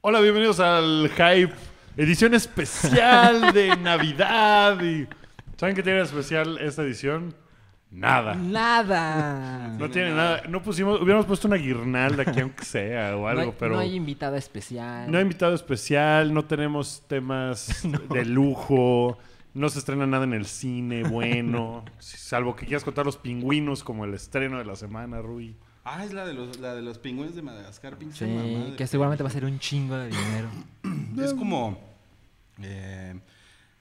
Hola, bienvenidos al Hype, edición especial de Navidad. ¿Saben qué tiene especial esta edición? Nada. Nada. No tiene nada. No pusimos, hubiéramos puesto una guirnalda aquí, aunque sea, o algo, pero. No hay invitada especial. No hay invitado especial, no tenemos temas de lujo, no se estrena nada en el cine, bueno. Salvo que quieras contar los pingüinos como el estreno de la semana, Rui. Ah, es la de los, la de Madagascar, pinche sí, que seguramente va a ser un chingo de dinero. es como... Eh,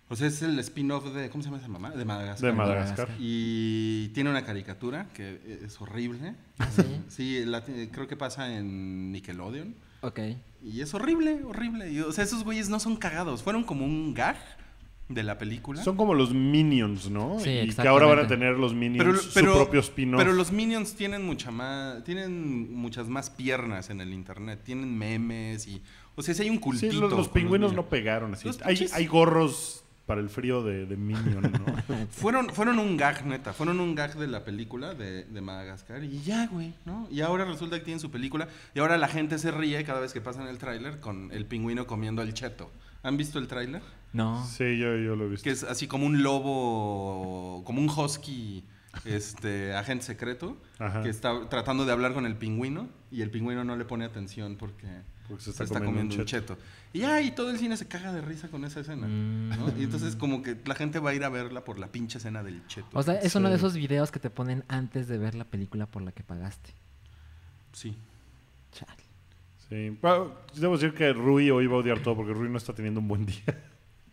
o sea, es el spin-off de. ¿Cómo se llama esa mamá? De Madagascar. De Madagascar. Y tiene una caricatura que es horrible. ¿Ah, sí? Sí, creo que pasa en Nickelodeon. Ok. Y es horrible, horrible. o sea, esos güeyes no son cagados. Fueron como un gag de la película. Son como los Minions, ¿no? Sí, y que ahora van a tener los Minions pero, pero, su propio Pero los Minions tienen mucha más tienen muchas más piernas en el internet, tienen memes y o sea, si hay un cultito. Sí, los, pingüinos no pegaron así. Hay, gorros para el frío de, de Minion, ¿no? fueron, fueron un gag, neta. Fueron un gag de la película de, Madagascar y ya, güey, ¿no? Y ahora resulta que tienen su película y ahora la gente se ríe cada vez que en el tráiler con el pingüino comiendo el cheto. ¿Han visto el tráiler? No. Sí, yo, yo lo he visto. Que es así como un lobo, como un husky este agente secreto que está tratando de hablar con el pingüino y el pingüino no le pone atención porque, se, está, comiendo, un cheto. Y ya, todo el cine se caga de risa con esa escena. Mm. Y entonces como que la gente va a ir a verla por la pinche escena del cheto. O sea, es uno de esos videos que te ponen antes de ver la película por la que pagaste. Sí. Chale. Sí. debo decir que Rui hoy va a odiar todo porque Rui no está teniendo un buen día.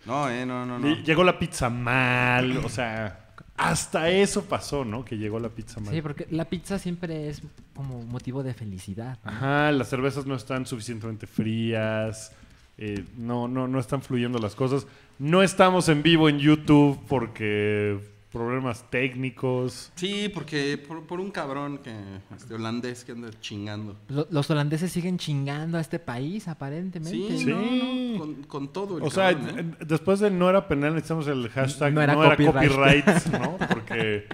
Eh, no, no, no, no. Llegó la pizza mal, o sea. Hasta eso pasó, ¿no? Que llegó la pizza mal. Sí, porque la pizza siempre es como motivo de felicidad. Ajá, las cervezas no están suficientemente frías. Eh, no, no, no están fluyendo las cosas. No estamos en vivo en YouTube porque problemas técnicos. Sí, porque por, un cabrón que este holandés que anda chingando. los holandeses siguen chingando a este país, aparentemente. Sí, con, todo. El O sea, ¿eh? Eh, después de no era penal necesitamos el hashtag no era copyright. ¿no? Porque,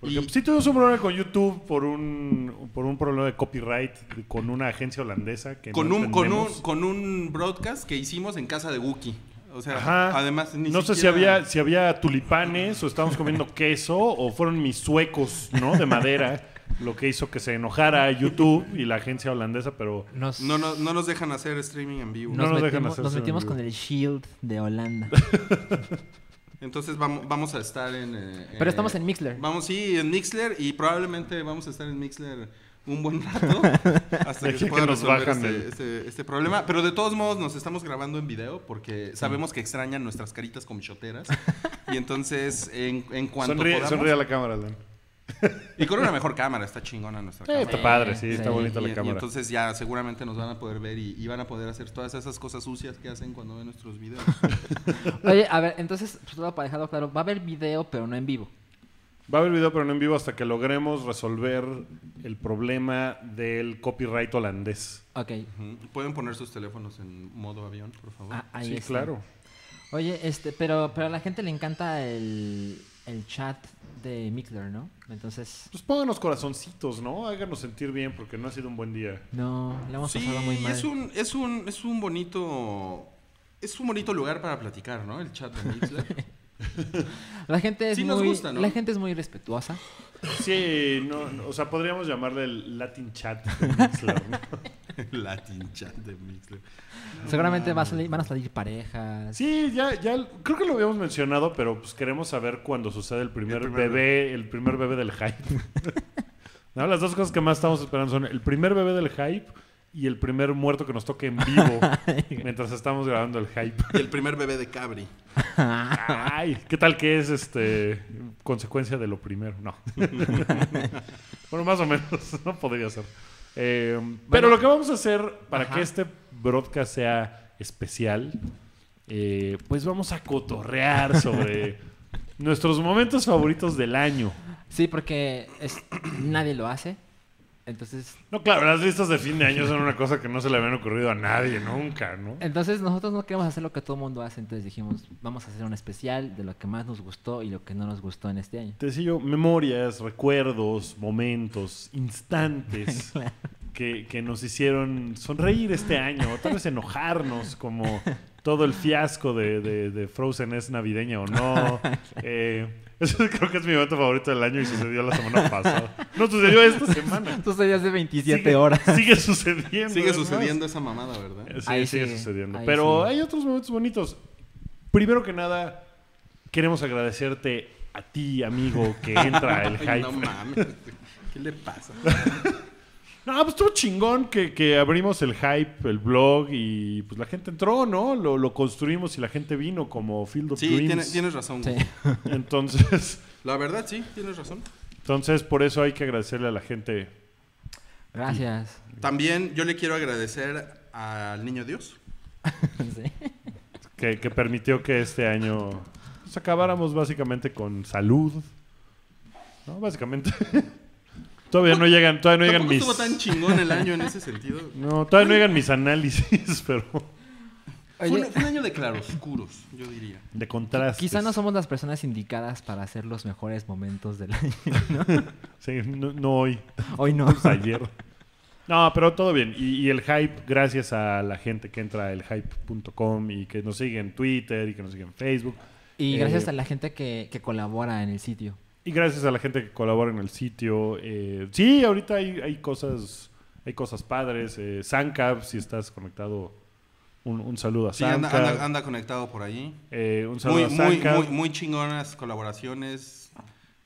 pues, sí tuvimos un problema con YouTube por un, por un problema de copyright con una agencia holandesa que con, un, con, un, con un broadcast que hicimos en casa de Wookiee. O sea, además No sé si había, tulipanes o estábamos comiendo queso o fueron mis suecos, ¿no? De madera. lo que hizo que se enojara YouTube y la agencia holandesa, pero No, nos dejan hacer streaming en vivo. Nos nos metimos, con el Shield de Holanda. Entonces vamos, vamos a estar en... Eh, pero eh, estamos en Mixler. Vamos, sí, en Mixler y probablemente vamos a estar en Mixler un buen rato hasta que se pueda resolver este, este, este, problema. Pero de todos modos, nos estamos grabando en video porque sabemos que extrañan nuestras caritas comichoteras. y entonces, en, cuanto sonríe, Sonríe a la cámara, Y con una mejor cámara, está chingona nuestra cámara. Está padre, sí, está bonita la cámara. Y entonces ya seguramente nos van a poder ver y, van a poder hacer todas esas cosas sucias que hacen cuando ven nuestros videos. Oye, a ver, entonces, pues todo para dejarlo claro, va a haber video, pero no en vivo. Va a haber video, pero no en vivo hasta que logremos resolver el problema del copyright holandés. Ok. ¿Pueden poner sus teléfonos en modo avión, por favor? Ah, sí, claro. Oye, este, pero, pero a la gente le encanta el, chat de Mixler, ¿no? Entonces. Pues pónganos corazoncitos, ¿no? Háganos sentir bien porque no ha sido un buen día. No, la hemos pasado muy mal. Es un, es un, bonito. Es un bonito lugar para platicar, ¿no? El chat de Mixler. La gente es muy, La gente es muy respetuosa. Sí, no, o sea, podríamos llamarle el Latin chat de Mixler. Latin chat de Mixler. Seguramente van a, salir, van a salir parejas. Sí, ya, ya, creo que lo habíamos mencionado, pero pues queremos saber cuándo sucede el primer, bebé, el primer bebé del hype. las dos cosas que más estamos esperando son el primer bebé del hype y el primer muerto que nos toque en vivo mientras estamos grabando el hype. Y el primer bebé de Cabri. Ay, ¿qué tal que es este consecuencia de lo primero? No. bueno, más o menos, no podría ser. Eh, pero lo que vamos a hacer para que este broadcast sea especial, eh, pues vamos a cotorrear sobre nuestros momentos favoritos del año. Sí, porque nadie lo hace. Entonces. No, claro, las listas de fin de año son una cosa que no se le habían ocurrido a nadie nunca, ¿no? Entonces, nosotros no queremos hacer lo que todo el mundo hace, entonces dijimos, vamos a hacer un especial de lo que más nos gustó y lo que no nos gustó en este año. Te yo, memorias, recuerdos, momentos, instantes que, que nos hicieron sonreír este año, o tal vez enojarnos, como todo el fiasco de, Frozen es navideña o no. Eh, eso creo que es mi momento favorito del año y sucedió la semana pasada. No, sucedió esta semana. ya hace 27 horas. Sigue sucediendo. Sigue sucediendo esa mamada, ¿verdad? Sí, Ahí sigue sucediendo. Pero hay otros momentos bonitos. Primero que nada, queremos agradecerte a ti, amigo, que entra el hype. no mames. ¿Qué le pasa? No, pues estuvo chingón que, que, abrimos el hype, el blog y pues la gente entró, ¿no? Lo, construimos y la gente vino como Field of sí, Dreams. Sí, tienes razón. Sí. Entonces... La verdad, sí, tienes razón. Entonces, por eso hay que agradecerle a la gente. Gracias. también yo le quiero agradecer al Niño Dios. sí. que, permitió que este año nos pues, acabáramos básicamente con salud. ¿No? Básicamente... Todavía no llegan, todavía no llegan mis. estuvo tan chingón el año en ese sentido. No, todavía no llegan mis análisis, pero. Fue un, año de claroscuros, yo diría. De contraste. Quizá no somos las personas indicadas para hacer los mejores momentos del año, ¿no? sí, no, hoy. Hoy no. Pues ayer. No, pero todo bien. Y, el hype, gracias a la gente que entra a hype.com y que nos sigue en Twitter y que nos sigue en Facebook. Y gracias eh, a la gente que, que colabora en el sitio. Y gracias a la gente que colabora en el sitio. Eh, sí, ahorita hay, cosas hay cosas padres. Eh, si estás conectado, un, saludo a anda, conectado por ahí. Eh, un saludo muy, a Muy, chingonas colaboraciones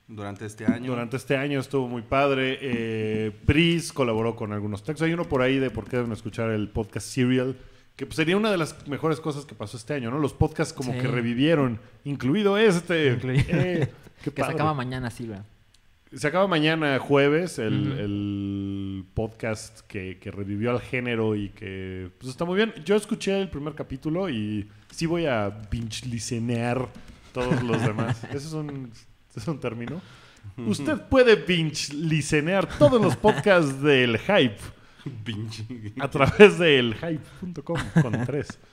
durante este año. Durante este año estuvo muy padre. Eh, Pris colaboró con algunos textos. Hay uno por ahí de por qué deben escuchar el podcast Serial que pues, sería una de las mejores cosas que pasó este año, ¿no? Los podcasts como que revivieron, incluido este. Eh, que se acaba mañana, Silvia. Se acaba mañana, jueves, el, podcast que, revivió al género y que pues está muy bien. Yo escuché el primer capítulo y sí voy a binge todos los demás. Ese es un, término? Usted puede binge todos los podcasts del hype a través del hype.com con tres.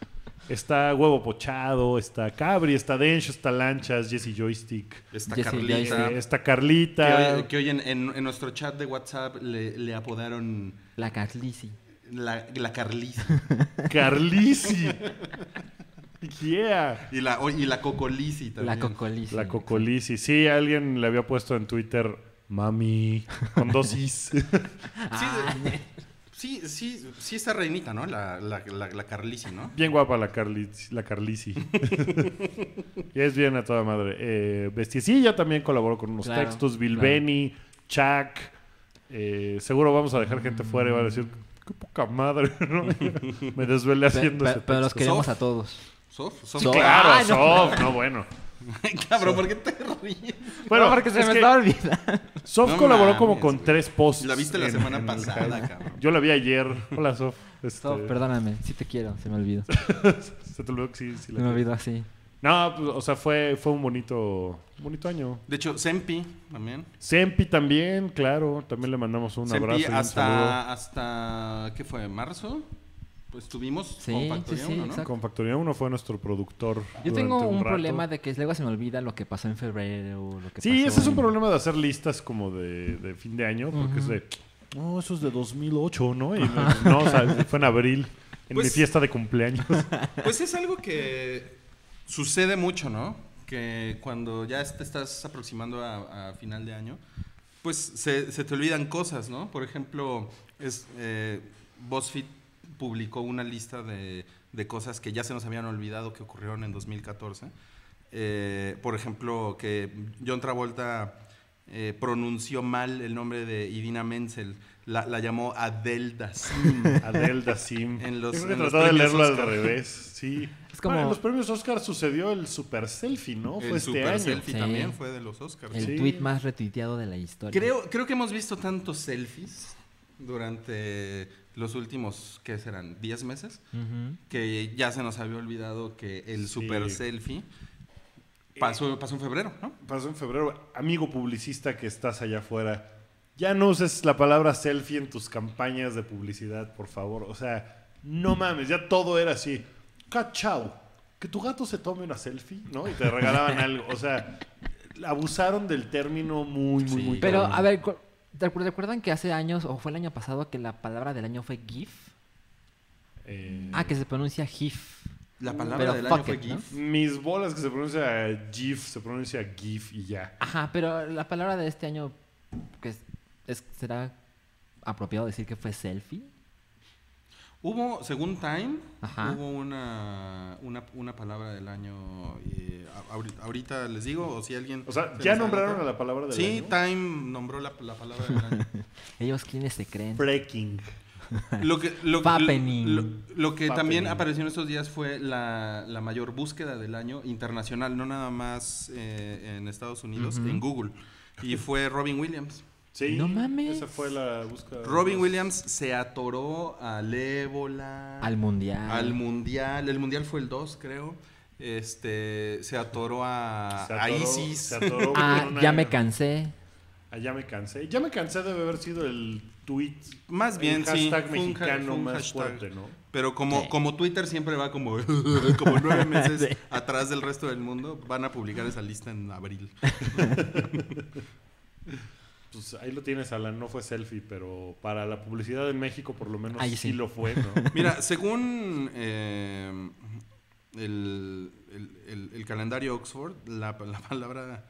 Está Huevo Pochado, está Cabri, está dencho está Lanchas, Jesse Joystick. Está Carlita. Está Carlita. Que hoy, en, nuestro chat de WhatsApp le, apodaron... La Carlisi. La, la Carlisi. Carlisi. Y la, y la Cocolisi también. La Cocolisi. La Cocolisi. Sí, alguien le había puesto en Twitter, mami, con dosis. sí, ah, Sí, sí, sí está reinita, ¿no? La, la, la, Carlisi, ¿no? Bien guapa la, la Carlisi. y es bien a toda madre. Eh, Bestiecilla también colaboró con unos textos. Bilbeni, claro. Chuck. Eh, seguro vamos a dejar gente fuera y va a decir, qué poca madre, ¿no? Me desvelé haciendo pe, Pero los queremos a todos. ¿Sof? claro, ah, Sof. No, bueno. Cabrón, ¿por qué te ríes? Bueno, porque se es me que olvidando. Sof colaboró como con tres posts. La viste la semana pasada, cabrón. Yo la vi ayer. Hola, Sof. Este, Sof, perdóname, sí te quiero, se me olvidó. Se te olvidó que sí, sí Se me olvidó así. No, pues, o sea, fue, fue un bonito, bonito año. De hecho, Sempi también. Sempi también, claro. También le mandamos un abrazo y hasta, hasta. ¿Qué fue? ¿Marzo? estuvimos pues, con Factoría 1, ¿no? Con 1 fue nuestro productor. Yo tengo un, problema de que luego se me olvida lo que pasó en febrero. sí, ese es un problema de hacer listas como de, fin de año, porque es de, no, eso es de 2008, ¿no? no, o sea, fue en abril, en mi pues fiesta de cumpleaños. Pues es algo que sucede mucho, ¿no? Que cuando ya te estás aproximando a, final de año, pues se, te olvidan cosas, ¿no? Por ejemplo, es, eh, publicó una lista de, cosas que ya se nos habían olvidado que ocurrieron en 2014. Eh, por ejemplo, que John Travolta eh, pronunció mal el nombre de Idina Menzel. La, llamó Adelda Sim. Adelda Sim. En los, de leerlo al revés. en los premios Oscar sucedió el super selfie, ¿no? El fue este super selfie también fue de los Oscars. El tweet más retuiteado de la historia. Creo, creo que hemos visto tantos selfies durante los últimos, ¿qué serán? 10 meses, que ya se nos había olvidado que el super selfie eh, pasó, pasó en febrero, ¿no? Pasó en febrero. Amigo publicista que estás allá afuera, ya no uses la palabra selfie en tus campañas de publicidad, por favor. O sea, no mames, ya todo era así. Cachao, que tu gato se tome una selfie, ¿no? Y te regalaban algo. O sea, abusaron del término muy, muy, muy. Pero, a ver, ¿Recuerdan que hace años, o fue el año pasado, que la palabra del año fue GIF? Eh, ah, que se pronuncia GIF. La palabra del año fue GIF. Mis bolas que se pronuncia eh, GIF, se pronuncia GIF y ya. Ajá, pero la palabra de este año que pues, es, será apropiado decir que fue selfie. Hubo, según Time, hubo una, una, palabra del año. Eh, ahorita les digo, o si alguien. O sea, ¿ya nombraron a la palabra del año? Sí, Time nombró la, palabra del año. ¿Ellos quiénes se creen? Breaking. Lo que, lo, lo que también apareció en estos días fue la, mayor búsqueda del año internacional, no nada más eh, en Estados Unidos, en Google. Y fue Robin Williams. Sí, no mames. Esa fue la búsqueda. Robin Williams se atoró al ébola. Al mundial. Al mundial. El mundial fue el 2, creo. Este, se atoró a, ISIS. Se atoró ah, ah, ya me cansé. ya me cansé. Ya me cansé de haber sido el tweet. Más bien, sí, mexicano más fuerte, ¿no? Pero como, como Twitter siempre va como, nueve meses atrás del resto del mundo, van a publicar esa lista en abril. Pues, ahí lo tienes, Alan, no fue selfie, pero para la publicidad en México por lo menos sí. lo fue, ¿no? Mira, según eh, el, calendario Oxford, la, palabra...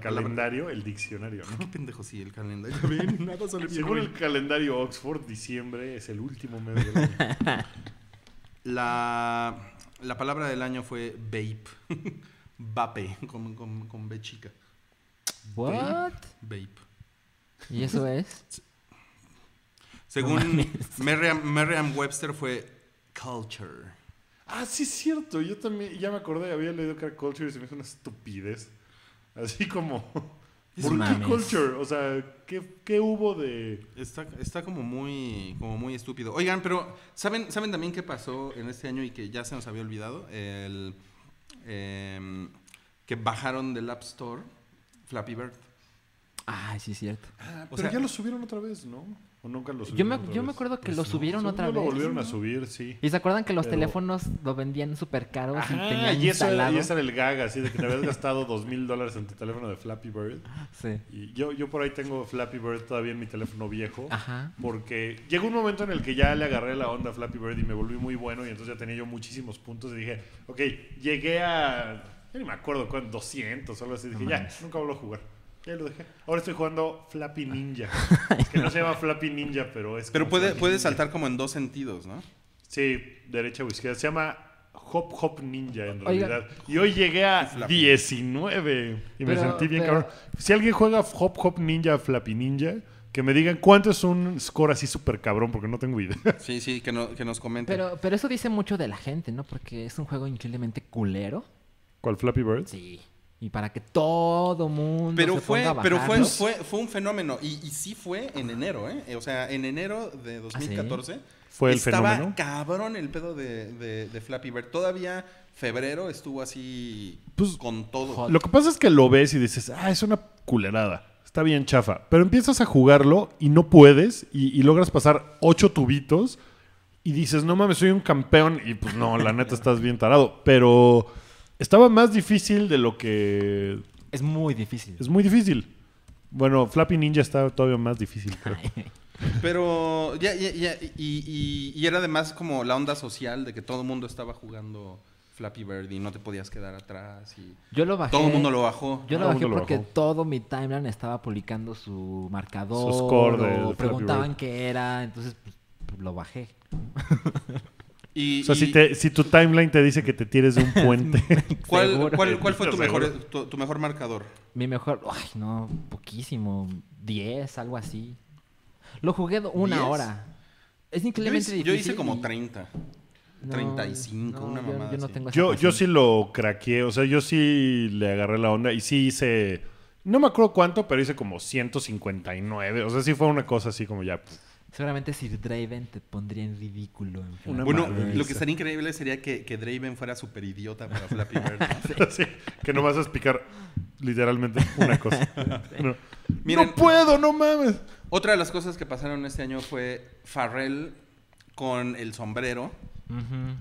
calendario, el diccionario. ¿no? Qué pendejo, sí, el calendario. Según el calendario Oxford, diciembre es el último mes del año. La, la palabra del año fue vape. vape, con, con, B chica. ¿What? vape. ¿Y eso es? Según Merriam, Webster fue culture. Ah, sí es cierto. Yo también, ya me acordé, había leído que era culture y se me hizo una estupidez. Así como... ¿Por qué culture? O sea, ¿qué, hubo de...? Está, está, como, muy, como muy estúpido. Oigan, pero ¿saben, ¿saben también qué pasó en este año y que ya se nos había olvidado? El, em, que bajaron del App Store Flappy Bird. Ah, sí, cierto. Ah, pero sea, ya lo subieron otra vez, ¿no? O nunca lo subieron. Yo me, yo me acuerdo que pues lo subieron otra vez. lo volvieron a subir, sí. ¿Y se acuerdan que los teléfonos lo vendían súper caro? y, tenían y, el gaga así de que te habías gastado dos mil dólares en tu teléfono de Flappy Bird. Sí. Y yo, yo por ahí tengo Flappy Bird todavía en mi teléfono viejo. Porque llegó un momento en el que ya le agarré la onda a Flappy Bird y me volví muy bueno. Y entonces ya tenía yo muchísimos puntos. Y dije, ok, llegué a. Yo ni me acuerdo cuánto, 200 o algo así. Dije, ya, nunca vuelvo a jugar. Ahora estoy jugando Flappy Ninja. Es que no se llama Flappy Ninja, pero es. Pero puede, puede saltar como en dos sentidos, ¿no? Sí, derecha o izquierda. Se llama Hop Hop Ninja en realidad. Y hoy llegué a 19 y me sentí bien cabrón. Si alguien juega Hop Hop Ninja, Flappy Ninja, que me digan cuánto es un score así súper cabrón, porque no tengo idea. Sí, sí, que, nos comenten. Pero, pero eso dice mucho de la gente, ¿no? Porque es un juego increíblemente culero. ¿Cuál Flappy Bird? Sí y para que todo mundo pero se fue pero fue, fue, fue un fenómeno y, sí fue en enero eh o sea en enero de 2014 ¿Ah, fue el estaba cabrón el pedo de, de, Flappy Bird todavía febrero estuvo así pues, con todo lo que pasa es que lo ves y dices ah es una culerada está bien chafa pero empiezas a jugarlo y no puedes y logras pasar ocho tubitos y dices no mames soy un campeón y pues no la neta estás bien tarado pero estaba más difícil de lo que. Es muy difícil. Es muy difícil. Bueno, Flappy Ninja estaba todavía más difícil, Pero ya, y, era además como la onda social de que todo el mundo estaba jugando Flappy Bird y no te podías quedar atrás. Y yo lo bajé. Todo el mundo lo bajó. Yo lo bajé porque todo mi timeline estaba publicando su marcador. Sus o preguntaban qué era, entonces pues, lo bajé. o sea, si, te, si tu timeline te dice que te tires de un puente. ¿Cuál, fue tu mejor, tu, mejor marcador? Mi mejor, ay, no, poquísimo. Diez, algo así. Lo jugué una hora. Es increíble yo hice, como 30. treinta 35, cinco una yo, Yo, yo, sí lo craqueé, o sea, yo sí le agarré la onda y sí hice. No me acuerdo cuánto, pero hice como 159. O sea, sí fue una cosa así como ya. Seguramente Sir Draven te pondría en ridículo. En bueno, lo que sería increíble sería que, Draven fuera súper idiota para Flappy Bird. que no vas a explicar literalmente una cosa. no. puedo, no mames! Otra de las cosas que pasaron este año fue Farrell con el sombrero.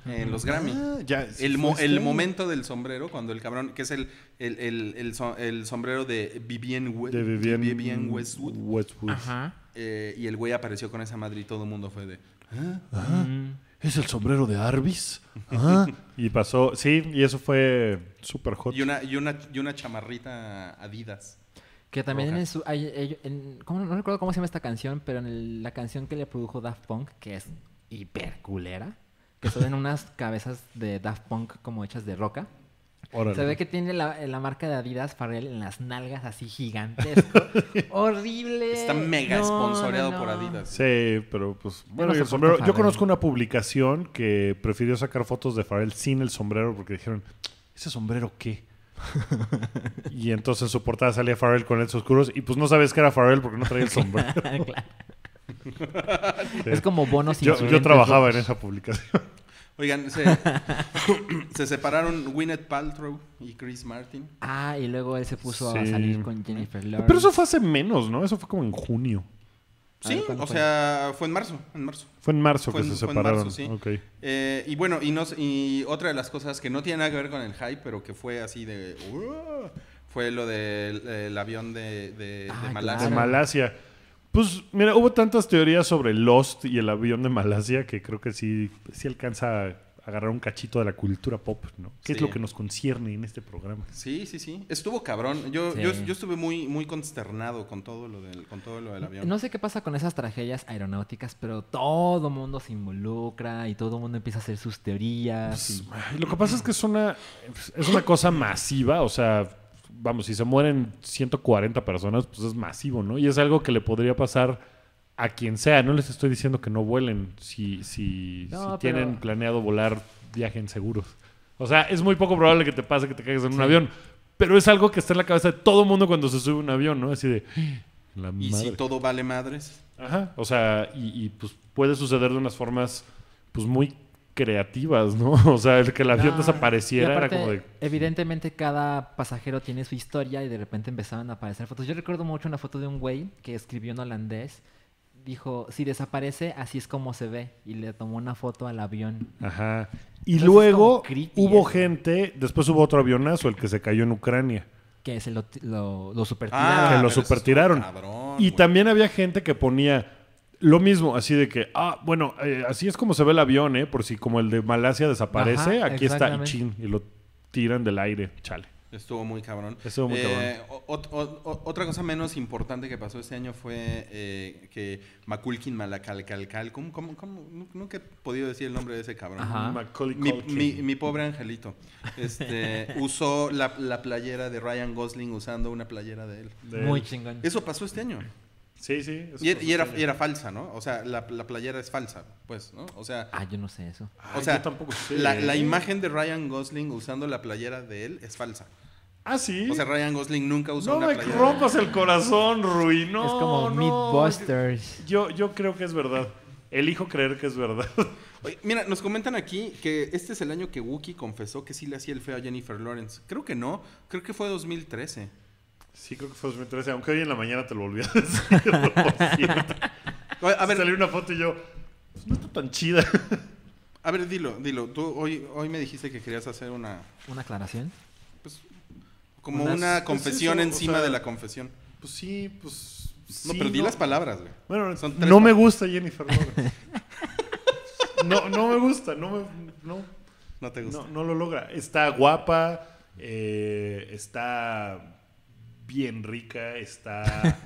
en los Grammy. Ah, el, momento del sombrero, cuando el cabrón, que es el, sombrero de Vivienne, Westwood. Eh, y el güey apareció con esa madre y todo el mundo fue de... ¿ah? Mm. ¿Es el sombrero de Arvis? y pasó, sí, y eso fue súper hot. Y una, y, una, chamarrita Adidas. Que también en su... no recuerdo cómo se llama esta canción, pero en la canción que le produjo Daft Punk, que es hiperculera, que son unas cabezas de Daft Punk como hechas de roca, se ve que tiene la, marca de Adidas Farrell en las nalgas así gigantesco. Horrible. Está mega esponsoreado por Adidas. Sí, pero pues. Bueno, yo, yo conozco una publicación que prefirió sacar fotos de Farrell sin el sombrero porque dijeron: ¿ese sombrero qué? y entonces en su portada salía Farrell con lentes oscuros y pues no sabes que era Farrell porque no traía el sombrero. claro. Es como bonos. Yo, yo trabajaba en esa publicación. Oigan, se, separaron Gwyneth Paltrow y Chris Martin. Ah, y luego él se puso a salir con Jennifer Lawrence. Pero eso fue hace menos, ¿no? Eso fue como en junio. Sí, o sea, fue en marzo, en marzo. Fue en marzo que se separaron. Okay. Eh, y bueno, y, no, y otra de las cosas que no tiene nada que ver con el hype, pero que fue así de... Uh, fue lo del avión de ah, Malasia. De Malasia. Pues mira, hubo tantas teorías sobre Lost y el avión de Malasia que creo que sí, sí alcanza a agarrar un cachito de la cultura pop, ¿no? Que es lo que nos concierne en este programa? Sí, sí, sí. Estuvo cabrón. Yo, yo, yo, estuve muy, muy consternado con todo, lo del, con todo lo del avión. No sé qué pasa con esas tragedias aeronáuticas, pero todo mundo se involucra y todo mundo empieza a hacer sus teorías. Pues, lo que pasa es que es una, es una cosa masiva, o sea vamos, si se mueren 140 personas, pues es masivo, ¿no? Y es algo que le podría pasar a quien sea. No les estoy diciendo que no vuelen si, si, tienen planeado volar, viajen seguros. O sea, es muy poco probable que te pase que te caigas en un avión. Pero es algo que está en la cabeza de todo mundo cuando se sube un avión, ¿no? Así de... Ah, la ¿Y si todo vale madres? Ajá. O sea, y, y pues puede suceder de unas formas pues muy creativas, ¿no? O sea, el que el avión desapareciera como de... Pues evidentemente cada pasajero tiene su historia y de repente empezaban a aparecer fotos. Yo recuerdo mucho una foto de un güey que escribió en holandés. Dijo, si desaparece, así es como se ve. Y le tomó una foto al avión. Ajá. Y luego hubo gente, después hubo otro avionazo, el que se cayó en Ucrania. Que se lo, lo, lo ah, supertiraron. que lo supertiraron. Cabrón, y también había gente que ponía lo mismo, así de que, ah, bueno, eh, así es como se ve el avión, ¿eh? Por si como el de Malasia desaparece, aquí está y chin, y lo tiran del aire, chale. Estuvo muy cabrón. Estuvo muy eh, cabrón. otra cosa menos importante que pasó este año fue eh, que Maculkin malacalcalcal ¿cómo, cómo? Nunca he podido decir el nombre de ese cabrón. Mi, mi, pobre angelito. Este, usó la, la, playera de Ryan Gosling usando una playera de él. muy chingón. Eso pasó este año. Sí, sí. E-, y, era, era, falsa, ¿no? O sea, la, playera es falsa, pues, ¿no? O sea... Ah, yo no sé eso. O sea, tampoco sé. La, la, imagen de Ryan Gosling usando la playera de él es falsa. Ah, sí. O sea, Ryan Gosling nunca usó una playera. No me rompas el corazón, ruino es como Meatbusters. Yo, yo creo que es verdad. Elijo creer que es verdad. mira, nos comentan aquí que este es el año que Wookiee confesó que sí le hacía el feo a Jennifer Lawrence. Creo que no. Creo que fue 2013. Sí, creo que fue 2013, aunque hoy en la mañana te lo volví a decir. a ver, salió una foto y yo, pues, no está tan chida. A ver, dilo, dilo. Tú hoy, hoy me dijiste que querías hacer una... ¿Una aclaración? Pues como una confesión encima de la confesión. Pues sí, pues. No, perdí pero di las palabras, güey. Bueno, no me gusta Jennifer no, no me gusta, no me. No, No te gusta. no, lo logra. Está guapa, eh, está bien rica, está...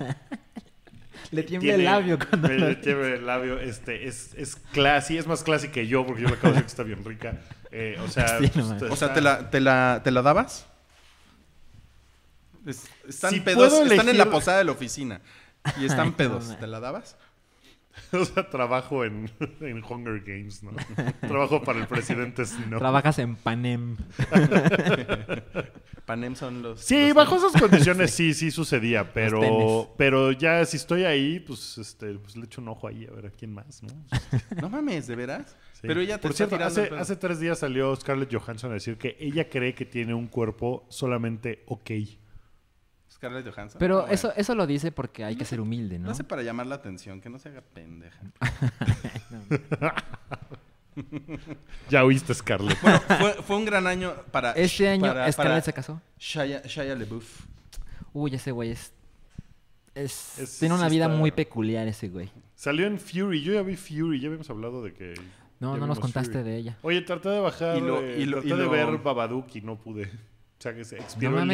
le tiembla el labio cuando... le tiembla el labio, este, es, es es más classy que yo porque yo le acabo de decir que está bien rica. Eh, o sea, pues, o sea ¿te, la, te, la, ¿te la dabas? están pedos, están en la posada de la oficina y están pedos, ¿te la dabas? O sea, trabajo en, Hunger Games, ¿no? trabajo para el presidente sino. Trabajas en Panem. Panem son los... Sí, bajo esas condiciones sí, sí sucedía, pero, pero ya si estoy ahí, pues, este, pues le echo un ojo ahí a ver a quién más, ¿no? no mames, ¿de veras? Pero ella te Por cierto, hace, hace tres días salió Scarlett Johansson a decir que ella cree que tiene un cuerpo solamente ok. Scarlett Johansson. Pero ah, eso, eso lo dice porque hay que ser humilde, ¿no? No hace para llamar la atención, que no se haga pendeja. ya oíste Scarlett. fue, un gran año para. Este año Scarlett se casó. Shaya Le LeBouf. Uy, ese güey es tiene una vida muy peculiar ese güey. Salió en Fury. Yo ya vi Fury. Ya habíamos hablado de que... No, no nos contaste de ella. Oye, traté de bajar... Y de ver Babadook y no pude. O sea, que se expiró el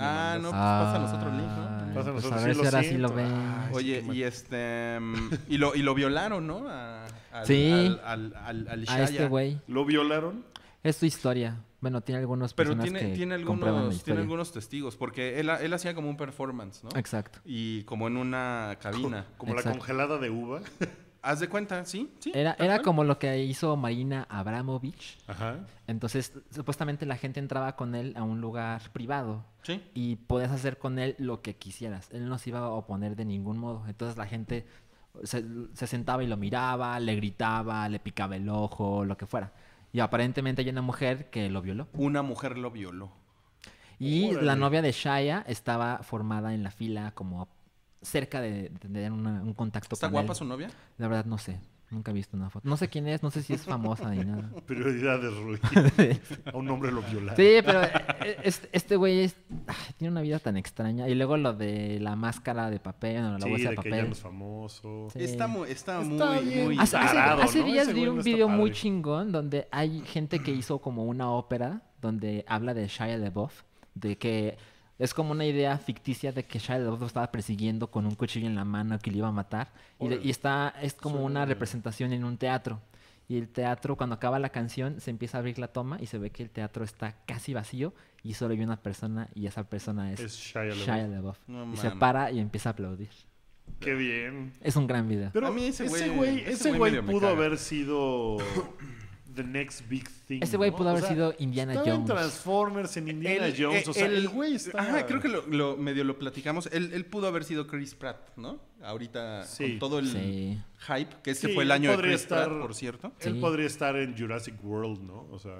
Ah, no, pues pasa los otros link, ¿no? Pasa los a ver pues si ahora sí lo ven. Oye, y este... Mm, y, lo, y lo violaron, ¿no? A, sí. Al, al, a este güey. ¿Lo violaron? Es su historia. Bueno, tiene algunos Pero tiene, tiene algunos, tiene algunos testigos, porque él, él hacía como un performance, ¿no? Exacto. Y como en una cabina. como la congelada de uva. Haz de cuenta, sí, Era, era como lo que hizo Marina Abramovich. Ajá. Entonces, supuestamente la gente entraba con él a un lugar privado. Sí. Y podías hacer con él lo que quisieras. Él no se iba a oponer de ningún modo. Entonces la gente se, sentaba y lo miraba, le gritaba, le picaba el ojo, lo que fuera. Y aparentemente hay una mujer que lo violó. Una mujer lo violó. Y la novia de Shaya estaba formada en la fila como cerca de, tener un contacto ¿Está guapa su novia? La verdad no sé. Nunca he visto una foto. No sé quién es, no sé si es famosa ni nada. de Rui. A un hombre lo violaron. Sí, pero eh, este güey tiene una vida tan extraña. Y luego lo de la máscara de papel, no, la sí, de, papel. Que ya no es famoso. Está, está, muy, bien. muy hace, días vi un video muy chingón donde hay gente que hizo como una ópera donde habla de Shia LaBeouf, de que es como una idea ficticia de que Shia LaBeouf estaba persiguiendo con un cuchillo en la mano que le iba a matar. Y, está, es como una representación en un teatro. Y el teatro, cuando acaba la canción, se empieza a abrir la toma y se ve que el teatro está casi vacío y solo hay una persona y esa persona es, Shia LaBeouf. y se para y empieza a aplaudir. Qué bien. Es un gran video. Pero a mí ese güey pudo haber sido the next big thing. Ese güey pudo haber sido Indiana Jones. en Transformers, en Indiana Jones. El, el güey está. creo que lo, medio lo platicamos. Él, pudo haber sido Chris Pratt, ¿no? Ahorita con todo el hype, que ese fue el año de Chris estar, Pratt, por cierto. Él podría estar en Jurassic World, ¿no? O sea.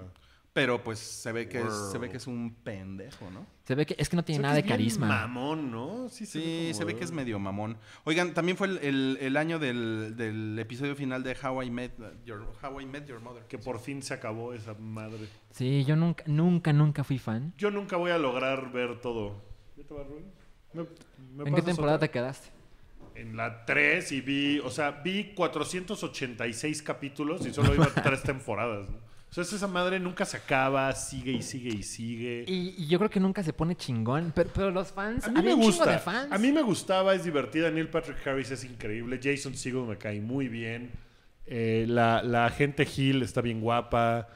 Pero pues se ve que, es, se ve que es un pendejo, ¿no? Se ve que es que no tiene nada de carisma. Mamón, ¿no? Sí, se, ve, que es medio mamón. Oigan, también fue el, año del, episodio final de How I Met Your, Mother. Que por fin se acabó esa madre. Sí, yo nunca, nunca, nunca fui fan. Yo nunca voy a lograr ver todo. en qué temporada te quedaste? en la 3 y vi, o sea, vi 486 capítulos y solo iba tres temporadas. ¿no? O sea, esa madre nunca se acaba, sigue y sigue y sigue. Y, yo creo que nunca se pone chingón, pero, los fans. A mí me gusta. A mí me gustaba, es divertida. Neil Patrick Harris es increíble. Jason Segel me cae muy bien. Eh, la, gente Hill está bien guapa.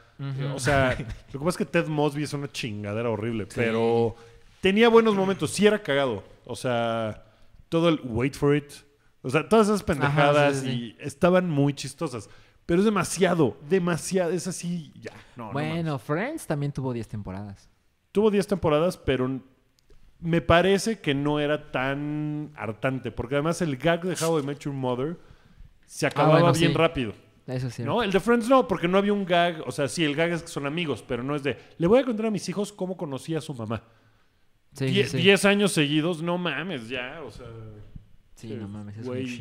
O sea, lo que pasa es que Ted Mosby es una chingadera horrible, pero tenía buenos momentos. Sí era cagado. O sea, todo el wait for it. O sea, todas esas pendejadas y estaban muy chistosas. Pero es demasiado, demasiado. Es así, ya. bueno, Friends también tuvo 10 temporadas. Tuvo 10 temporadas, pero me parece que no era tan hartante. Porque además el gag de How I Met Your Mother se ah, acababa bien rápido. Eso sí. ¿No? El de Friends no, porque no había un gag. O sea, sí, el gag es que son amigos, pero no es de. Le voy a contar a mis hijos cómo conocí a su mamá. Sí, Diez años seguidos, no mames, ya. O sea. Sí, no mames,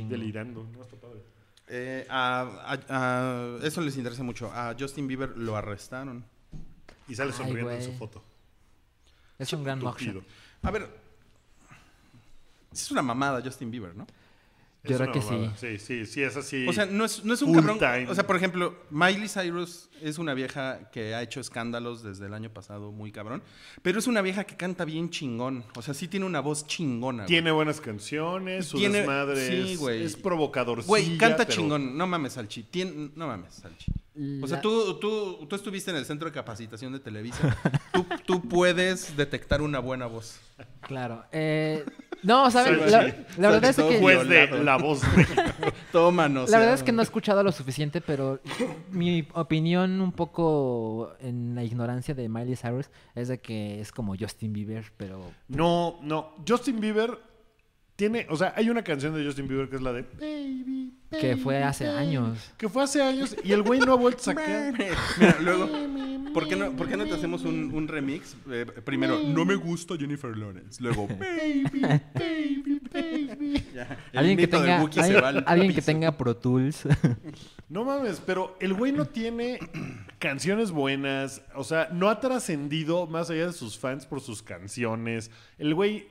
delirando. No está padre. Eh, a, eso les interesa mucho. A Justin Bieber lo arrestaron. Y sale sonriendo en su foto. Es un gran mockshot A ver, es una mamada Justin Bieber, ¿no? Yo que sí. Sí, sí, sí, es así. O sea, no es, un cabrón. O sea, por ejemplo, Miley Cyrus es una vieja que ha hecho escándalos desde el año pasado, muy cabrón. Pero es una vieja que canta bien chingón. O sea, sí tiene una voz chingona. Tiene buenas canciones, sus madres. sí, es, güey. es Güey, canta chingón. No mames, Salchi. no mames, Salchi. O sea, tú, tú, estuviste en el centro de capacitación de Televisa. tú, puedes detectar una buena voz. Claro. Eh, no, sabes. La, verdad es que... Juez de la voz. Tómanos. La verdad es que no he escuchado lo suficiente, pero mi opinión un poco en la ignorancia de Miley Cyrus es de que es como Justin Bieber, pero... No, no. Justin Bieber o sea, hay una canción de Justin Bieber que es la de Baby. que fue hace años. Que fue hace años y el güey no ha vuelto a sacar. Mira, luego, ¿por qué no, te hacemos un, remix? Eh, primero, no me gusta Jennifer Lawrence. Luego, Baby, Baby, Baby. alguien que tenga, alguien que tenga Pro Tools. no mames, pero el güey no tiene canciones buenas, o sea, no ha trascendido más allá de sus fans por sus canciones. El güey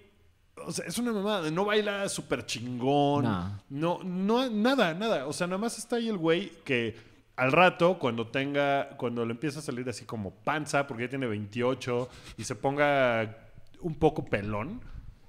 o sea, es una mamada. No baila súper chingón. No, no, nada, nada. O sea, nada más está ahí el güey que al rato, cuando tenga, cuando le empieza a salir así como panza, porque ya tiene 28 y se ponga un poco pelón.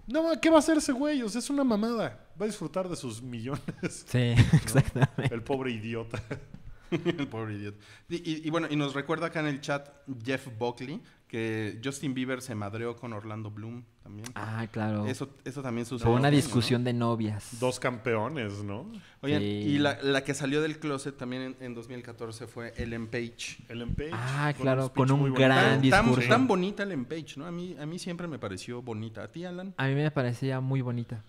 No, ¿qué va a hacer ese güey? O sea, es una mamada. Va a disfrutar de sus millones. Sí, exactamente. El pobre idiota. el pobre idiota. Y, y, bueno, y nos recuerda acá en el chat Jeff Buckley, que Justin Bieber se madreó con Orlando Bloom también. Ah, claro. Eso, eso también sucedió. Fue una discusión de novias. Dos campeones, ¿no? Oye, y la, que salió del closet también en, 2014 fue Ellen Page. Ellen Page. Ah, claro, con un gran discurso. Tan, bonita Ellen Page, ¿no? A mí, a mí siempre me pareció bonita. ¿A ti, Alan? A mí me parecía muy bonita.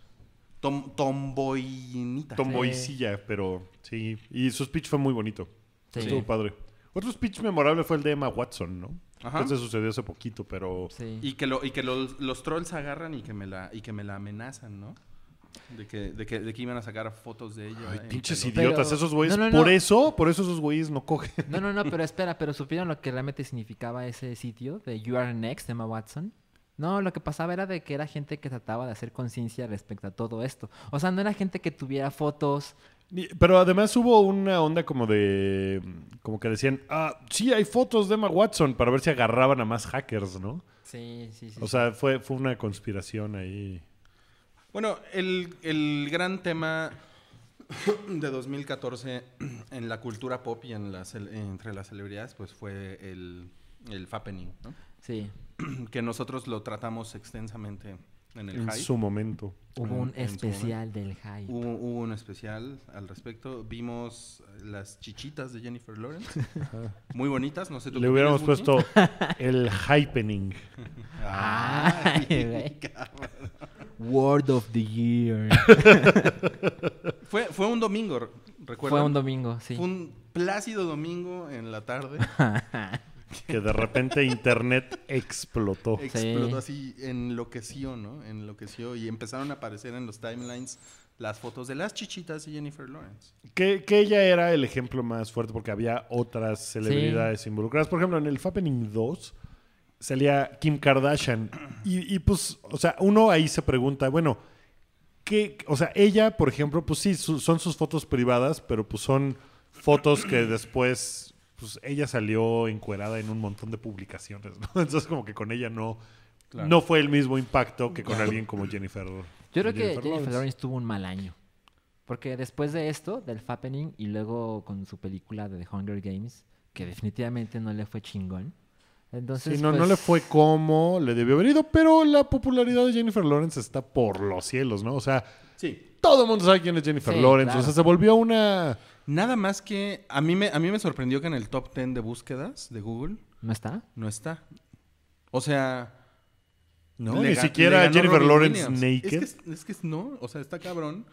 Tom, Tomboicilla, pero sí. Y su speech fue muy bonito. Sí. Estuvo padre. Otro speech memorable fue el de Emma Watson, ¿no? Ajá. sucedió hace poquito, pero... Y que, y que los, trolls agarran y que, me la, y que me la amenazan, ¿no? De que, de, que, de que iban a sacar fotos de ella. Ay, pinches idiotas, esos güeyes. Por eso, por eso esos güeyes no cogen. No, no, no, pero espera, pero supieron lo que realmente significaba ese sitio de You Are Next, Emma Watson. No, lo que pasaba era de que era gente que trataba de hacer conciencia respecto a todo esto. O sea, no era gente que tuviera fotos pero además hubo una onda como de. Como que decían, ah, sí, hay fotos de Emma Watson para ver si agarraban a más hackers, ¿no? Sí, sí, sí. O sea, fue, fue una conspiración ahí. Bueno, el, gran tema de 2014 en la cultura pop y en las, entre las celebridades, pues fue el, el Fappening, ¿no? Sí. Que nosotros lo tratamos extensamente en, el su momento. Hubo un especial del hype. Hubo, un especial al respecto. Vimos las chichitas de Jennifer Lawrence. Muy bonitas, no sé Le hubiéramos puesto el hypening. Ay, Word of the year. fue, fue un domingo, recuerdo. Fue un domingo, sí. Fue un plácido domingo en la tarde que de repente Internet explotó. Explotó así, enloqueció, ¿no? Enloqueció y empezaron a aparecer en los timelines las fotos de las chichitas y Jennifer Lawrence. Que, ella era el ejemplo más fuerte porque había otras celebridades involucradas. Por ejemplo, en el Fappening 2 salía Kim Kardashian. Y, pues, o sea, uno ahí se pregunta, bueno, ¿qué? O sea, ella, por ejemplo, pues sí, son sus fotos privadas, pero pues son fotos que después pues, ella salió encuerada en un montón de publicaciones, ¿no? Entonces como que con ella no, no fue el mismo impacto que con alguien como Jennifer. Yo creo que Jennifer Lawrence tuvo un mal año. Porque después de esto, del Fappening y luego con su película de The Hunger Games, que definitivamente no le fue chingón. Entonces, sí, no, no pues le fue como le debió haber ido, pero la popularidad de Jennifer Lawrence está por los cielos, ¿no? O sea, sí. todo el mundo sabe quién es Jennifer Lawrence. O sea, se volvió una Nada más que a mí me, a mí me sorprendió que en el top 10 de búsquedas de Google. ¿No está? No está. O sea. No, ni siquiera Jennifer Lawrence naked. Es que, no, o sea, está cabrón.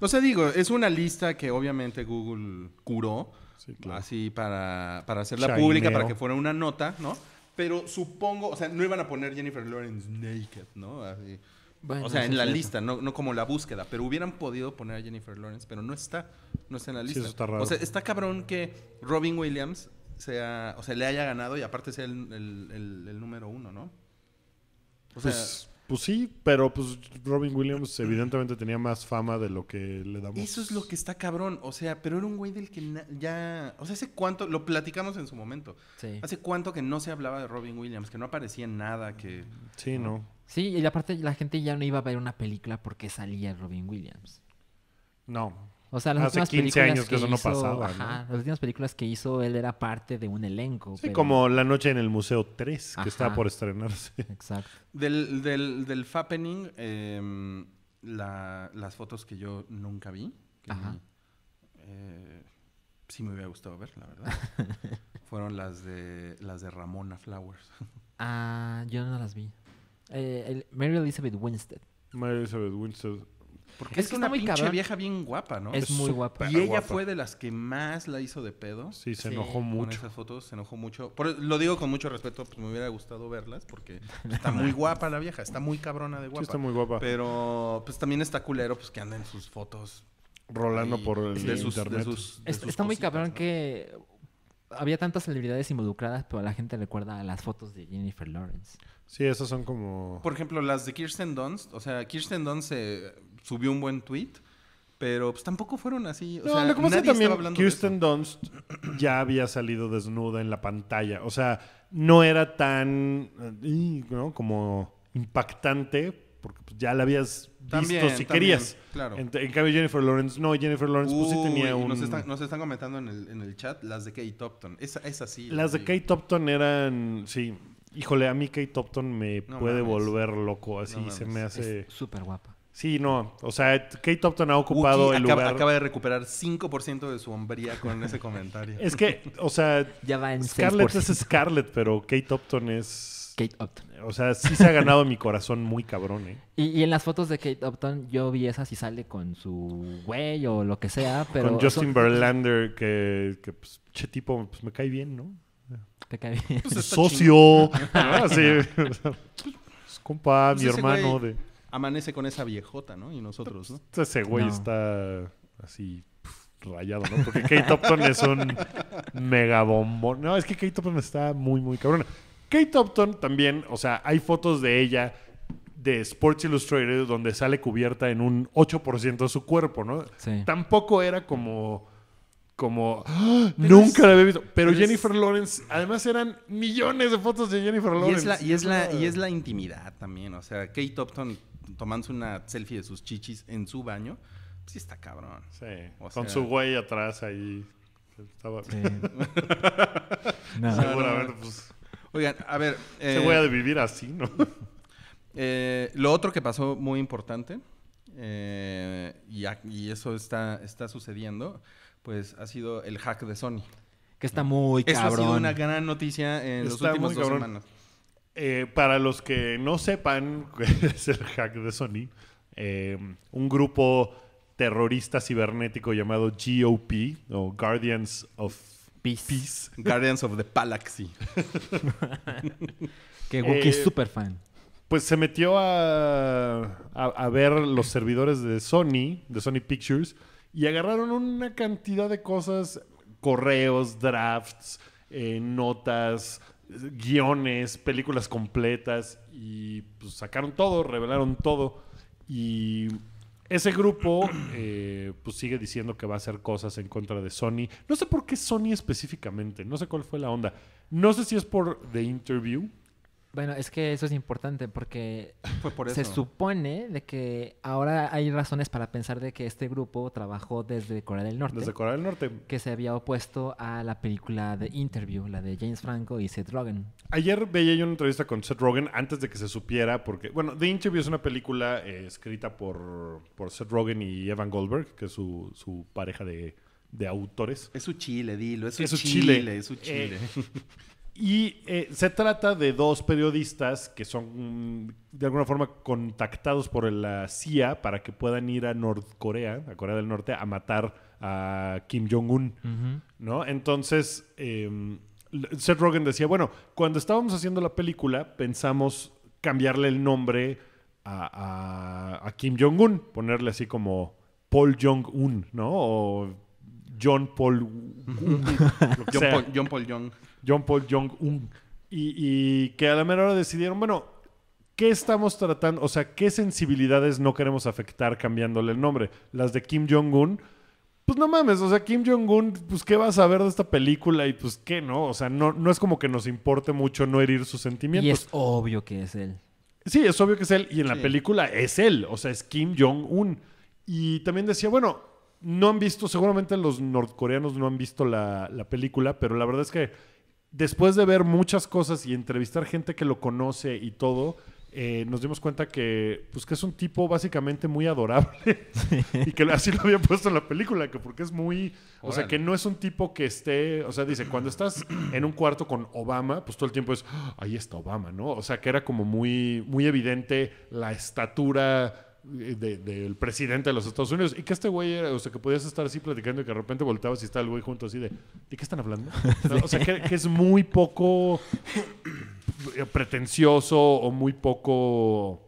O sea, digo, es una lista que obviamente Google curó. Sí, claro. Así para, hacerla pública, para que fuera una nota, ¿no? Pero supongo, o sea, no iban a poner Jennifer Lawrence naked, ¿no? Así o sea, en la lista, no, como la búsqueda. Pero hubieran podido poner a Jennifer Lawrence, pero no está. No está en la lista. O sea, está cabrón que Robin Williams sea, o sea, le haya ganado y aparte sea el, número uno, ¿no? O pues, pues, sí, pero pues Robin Williams evidentemente tenía más fama de lo que le damos. Eso es lo que está cabrón, o sea, pero era un güey del que ya, o sea, hace cuánto, lo platicamos en su momento, sí. hace cuánto que no se hablaba de Robin Williams, que no aparecía en nada, que... Sí, no. Sí, y aparte la gente ya no iba a ver una película porque salía Robin Williams. No. O sea, las últimas 15 películas años que, eso no pasaba. Las últimas películas que hizo, él era parte de un elenco. Sí, como La Noche en el Museo 3, que estaba por estrenarse. Exacto. Del, del, del Fappening, em, las fotos que yo nunca vi, que eh, sí me hubiera gustado ver, la verdad, fueron las de, las de Ramona Flowers. ah, yo no las vi. Eh, Mary Elizabeth Winstead. Mary Elizabeth Winstead. Porque es, una pinche vieja bien guapa, ¿no? Es, muy guapa. Y ella fue de las que más la hizo de pedo. Sí, se enojó mucho. esas fotos se enojó mucho. E, lo digo con mucho respeto, pues me hubiera gustado verlas porque está muy guapa la vieja, está muy cabrona de guapa. Sí, está muy guapa. Pero pues también está culero pues que anden sus fotos rolando por el de sus, internet. está, muy cabrón que había tantas celebridades involucradas, pero la gente recuerda las fotos de Jennifer Lawrence. Sí, esas son como... Por ejemplo, las de Kirsten Dunst. O sea, Kirsten Dunst subió un buen tweet, pero pues tampoco fueron así. O sea, lo que pasa también Kirsten Dunst ya había salido desnuda en la pantalla. O sea, no era tan... Eh, ¿no? Como impactante porque pues, ya la habías visto si querías. Claro. En, cambio, Jennifer Lawrence, no, Jennifer Lawrence pues sí tenía un... Nos están, están comentando en el, en el, chat las de Kate Topton. Es, es Las de Kate Topton eran, sí. Híjole, a mí Kate Topton me puede volver loco, así se me hace... Súper guapa. Sí, no. O sea, Kate Upton ha ocupado el lugar. Acaba de recuperar 5% de su hombría con ese comentario. es que, o sea, ya va Scarlett es Scarlett, pero Kate Upton es Kate Upton. O sea, sí se ha ganado mi corazón muy cabrón, ¿eh? Y, en las fotos de Kate Upton yo vi esas y sale con su güey o lo que sea, pero... Con Justin Berlander, Verlander, que, pues, che tipo, pues me cae bien, ¿no? Te cae bien. Pues socio. Sí. es pues, compa, pues mi hermano de... Amanece con esa viejota, ¿no? Y nosotros, ¿no? Ese güey está así rayado, ¿no? Porque Kate Upton es un bombón. No, es que Kate Upton está muy, muy cabrona. Kate Upton también, o sea, hay fotos de ella de Sports Illustrated donde sale cubierta en un 8% de su cuerpo, ¿no? Sí. Tampoco era como como ¡Ah! nunca la había visto, pero, Jennifer Lawrence, además eran millones de fotos de Jennifer Lawrence. Y es la y es la, intimidad también, o sea, Kate Upton tomándose una selfie de sus chichis en su baño, sí está cabrón. Sí. Con su güey atrás ahí. Estaba... Sí. Seguramente, pues, Oigan, a ver. Se eh, voy a vivir así, ¿no? Eh, lo otro que pasó muy importante, eh, y, eso está, está sucediendo, pues ha sido el hack de Sony. Que está muy cabrón. ha sido una gran noticia en los últimos dos semanas. para los que no sepan es el hack de Sony, em, un grupo terrorista cibernético llamado GOP, o Guardians of Peace. Guardians of the Galaxy. que Wookie es eh, súper fan. Pues se metió a, ver los servidores de Sony, de Sony Pictures, y agarraron una cantidad de cosas, correos, drafts, eh, notas, guiones, películas completas, y pues, sacaron todo, revelaron todo, y ese grupo eh, pues sigue diciendo que va a hacer cosas en contra de Sony. No sé por qué Sony específicamente, no sé cuál fue la onda. No sé si es por The Interview, bueno, es que eso es importante porque se supone de que ahora hay razones para pensar de que este grupo trabajó desde Corea del Norte. Desde Corea del Norte. Que se había opuesto a la película de Interview, la de James Franco y Seth Rogen. Ayer veía yo una entrevista con Seth Rogen antes de que se supiera porque... Bueno, The Interview es una película eh, escrita por, por Seth Rogen y Evan Goldberg, que es su, pareja de, autores. Es su chile, dilo. Es su, chile, Es su eh, chile. Y eh, se trata de dos periodistas que son mm, de alguna forma contactados por la CIA para que puedan ir a a Corea del Norte, a matar a Kim Jong-un. ¿No? Entonces, em, Seth Rogen decía: Bueno, cuando estábamos haciendo la película, pensamos cambiarle el nombre a, Kim Jong-un, ponerle así como Paul Jong-un, ¿no? O John Paul. John, Paul John Paul Jong. John Paul Jong-un. Y, que a la mera hora decidieron, bueno, ¿qué estamos tratando? O sea, ¿qué sensibilidades no queremos afectar cambiándole el nombre? Las de Kim Jong-un. Pues no mames, o sea, Kim Jong-un, pues qué vas a ver de esta película y pues qué no, o sea, no, no es como que nos importe mucho no herir sus sentimientos. Y es obvio que es él. Sí, es obvio que es él y en la película es él, o sea, es Kim Jong-un. Y también decía, bueno, no han visto, seguramente los norcoreanos no han visto la película, pero la verdad es que después de ver muchas cosas y entrevistar gente que lo conoce y todo, eh, nos dimos cuenta que, pues, que es un tipo básicamente muy adorable. y que así lo había puesto en la película, que porque es muy. O sea, que no es un tipo que esté. O sea, dice, cuando estás en un cuarto con Obama, pues todo el tiempo es, ah, ahí está Obama, ¿no? O sea, que era como muy, muy evidente la estatura eh, del presidente de los Estados Unidos. Y que este güey era, o sea, que podías estar así platicando y que de repente volteabas y está el güey junto así de, ¿de qué están hablando? O sea, que, que, es muy poco eh, pretencioso o muy poco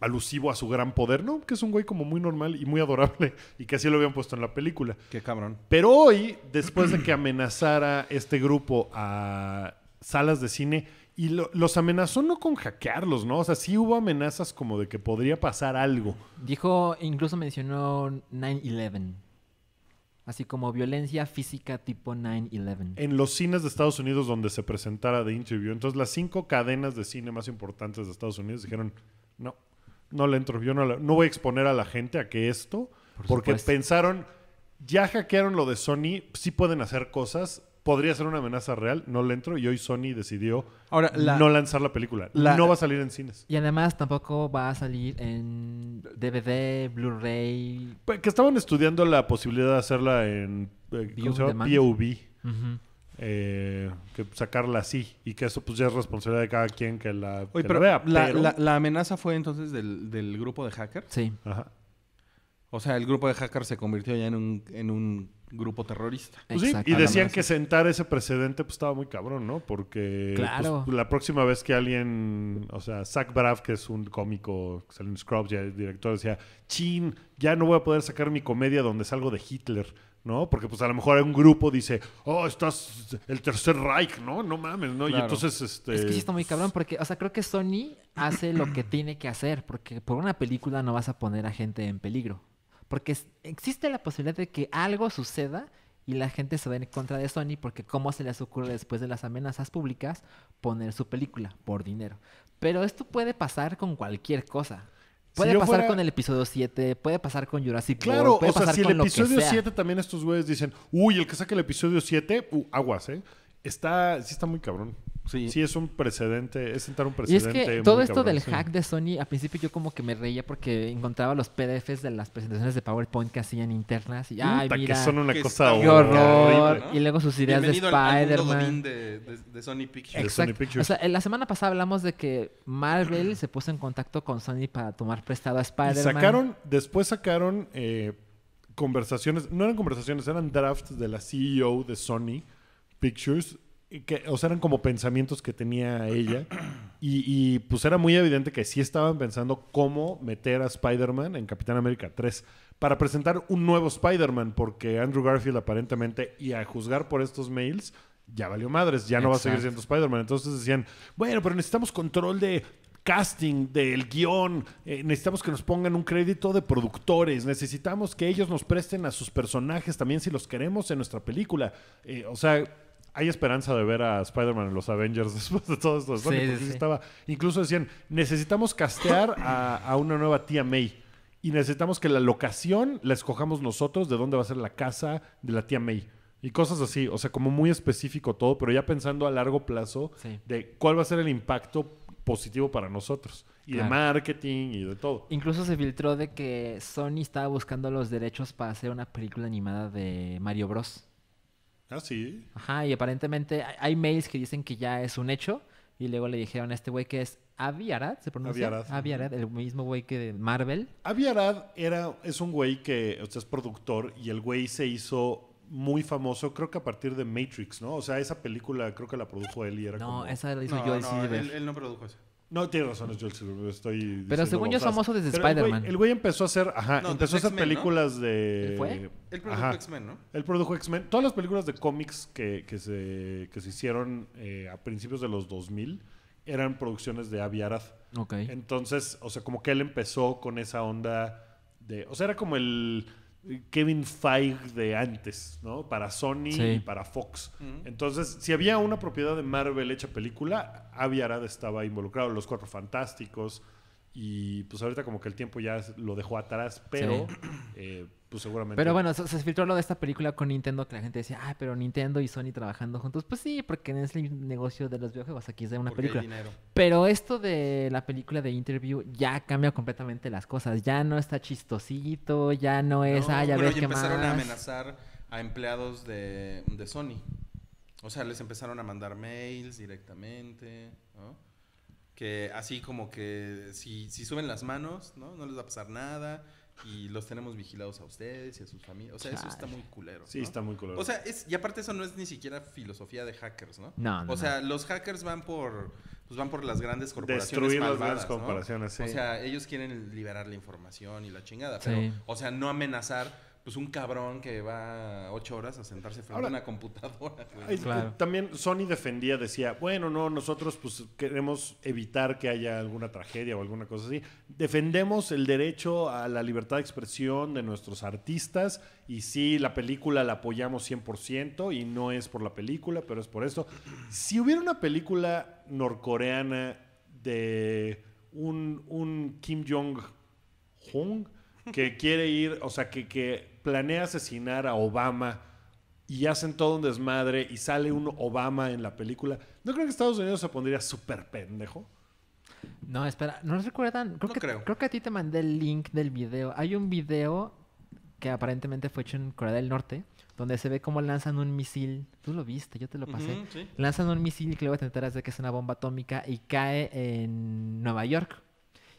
alusivo a su gran poder, ¿no? Que es un güey como muy normal y muy adorable y que así lo habían puesto en la película. Qué cabrón. Pero hoy, después de que amenazara este grupo a salas de cine, y los amenazó no con hackearlos, ¿no? O sea, sí hubo amenazas como de que podría pasar algo. Dijo, incluso mencionó 9-11. Así como violencia física tipo 9-11. En los cines de Estados Unidos donde se presentara de Interview. Entonces, las cinco cadenas de cine más importantes de Estados Unidos dijeron, no, no le entro, yo no, no voy a exponer a la gente a que esto, porque pensaron, ya hackearon lo de Sony, sí pueden hacer cosas, podría ser una amenaza real, no le entro y hoy Sony decidió no lanzar la película. no va a salir en cines. Y además tampoco va a salir en DVD, Blu-ray. Pues, que estaban estudiando la posibilidad de hacerla en eh, ¿cómo se llama? POV. Eh, que sacarla así y que eso pues ya es responsabilidad de cada quien que la, Oye, vea. La, amenaza fue entonces del, grupo de hackers. Sí. O sea, el grupo de hackers se convirtió ya en en un grupo terrorista. Pues y decían que sentar ese precedente pues estaba muy cabrón, ¿no? Porque pues, la próxima vez que alguien, o sea, Zach Braff, que es un cómico, Salim ya el director, decía, chin, ya no voy a poder sacar mi comedia donde salgo de Hitler. ¿no? Porque pues a lo mejor un grupo dice, oh, estás el tercer Reich, ¿no? No mames, ¿no? Y entonces, este... Es que sí está muy cabrón, porque, o sea, creo que Sony hace lo que tiene que hacer, porque por una película no vas a poner a gente en peligro. Porque existe la posibilidad de que algo suceda y la gente se va en contra de Sony porque cómo se les ocurre después de las amenazas públicas poner su película por dinero. Pero esto puede pasar con cualquier cosa. Puede pasar con el episodio 7, puede pasar con Jurassic claro, Claro, o sea, si el episodio 7 también estos güeyes dicen, uy, el que saque el episodio 7, uh, aguas, ¿eh? Está, sí está muy cabrón. Sí. sí. es un precedente, es sentar un precedente. Y es que todo esto del hack de Sony, al principio yo como que me reía porque encontraba los PDFs de las presentaciones de PowerPoint que hacían internas y ay, mira, que son una cosa horrible. y luego sus ideas de Spider-Man de, Sony Pictures. Exacto. la semana pasada hablamos de que Marvel se puso en contacto con Sony para tomar prestado a Spider-Man. Sacaron, después sacaron eh, conversaciones, no eran conversaciones, eran drafts de la CEO de Sony pictures, que, o sea, eran como pensamientos que tenía ella. Y, pues era muy evidente que sí estaban pensando cómo meter a Spider-Man en Capitán América 3 para presentar un nuevo Spider-Man, porque Andrew Garfield aparentemente, y a juzgar por estos mails, ya valió madres, ya no va a seguir siendo Spider-Man. Entonces decían, bueno, pero necesitamos control de casting, del guión, eh, necesitamos que nos pongan un crédito de productores, necesitamos que ellos nos presten a sus personajes también si los queremos en nuestra película. Eh, o sea, hay esperanza de ver a Spider-Man en los Avengers después de todo esto. Estaba, incluso decían, necesitamos castear a, una nueva tía May. Y necesitamos que la locación la escojamos nosotros de dónde va a ser la casa de la tía May. Y cosas así, o sea, como muy específico todo, pero ya pensando a largo plazo de cuál va a ser el impacto positivo para nosotros. Y de marketing y de todo. Incluso se filtró de que Sony estaba buscando los derechos para hacer una película animada de Mario Bros. Ah, sí. Ajá, y aparentemente hay mails que dicen que ya es un hecho. Y luego le dijeron a este güey que es Avi Arad, ¿se pronuncia? Avi Arad. el mismo güey que de Marvel. Avi Arad era, es un güey que o es productor y el güey se hizo muy famoso, creo que a partir de Matrix, ¿no? O sea, esa película creo que la produjo él y era No, esa la hizo yo. No, él no produjo esa. No, tiene razón, yo Estoy Pero según yo es famoso desde Spider-Man. El güey empezó a hacer, ajá, empezó a hacer películas de... el fue? Él produjo X-Men, ¿no? Él produjo X-Men. Todas las películas de cómics que, que se, que se hicieron eh, a principios de los 2000 eran producciones de Avi Arad. Ok. Entonces, o sea, como que él empezó con esa onda de... O sea, era como el... Kevin Feige de antes, ¿no? Para Sony y para Fox. Entonces, si había una propiedad de Marvel hecha película, Avi estaba involucrado, Los Cuatro Fantásticos, y pues ahorita como que el tiempo ya lo dejó atrás, pero eh, pues seguramente... Pero bueno, se, filtró lo de esta película con Nintendo que la gente decía, ah, pero Nintendo y Sony trabajando juntos. Pues sí, porque en ese negocio de los videojuegos aquí es de una película. Pero esto de la película de Interview ya cambia completamente las cosas. Ya no está chistosito, ya no es, ah, ya ves empezaron a amenazar a empleados de, de Sony. O sea, les empezaron a mandar mails directamente, ¿no? que así como que si, si suben las manos, ¿no? No les va a pasar nada y los tenemos vigilados a ustedes y a sus familias. O sea, eso está muy culero. Sí, está muy culero. O sea, es, y aparte eso no es ni siquiera filosofía de hackers, ¿no? No, O sea, los hackers van por pues van por las grandes corporaciones Destruir las grandes corporaciones, sí. O sea, ellos quieren liberar la información y la chingada, pero o sea, no amenazar pues un cabrón que va ocho horas a sentarse frente a una computadora. También Sony defendía, decía, bueno, no, nosotros pues queremos evitar que haya alguna tragedia o alguna cosa así. Defendemos el derecho a la libertad de expresión de nuestros artistas y sí, la película la apoyamos 100% y no es por la película, pero es por esto. Si hubiera una película norcoreana de un, un Kim Jong-un, que quiere ir, o sea, que, que planea asesinar a Obama y hacen todo un desmadre y sale un Obama en la película, ¿no creo que Estados Unidos se pondría súper pendejo? No, espera, ¿no recuerdan? Creo, que, creo. que a ti te mandé el link del video. Hay un video que aparentemente fue hecho en Corea del Norte, donde se ve cómo lanzan un misil. Tú lo viste, yo te lo pasé. Lanzan un misil que luego te enteras de que es una bomba atómica y cae en Nueva York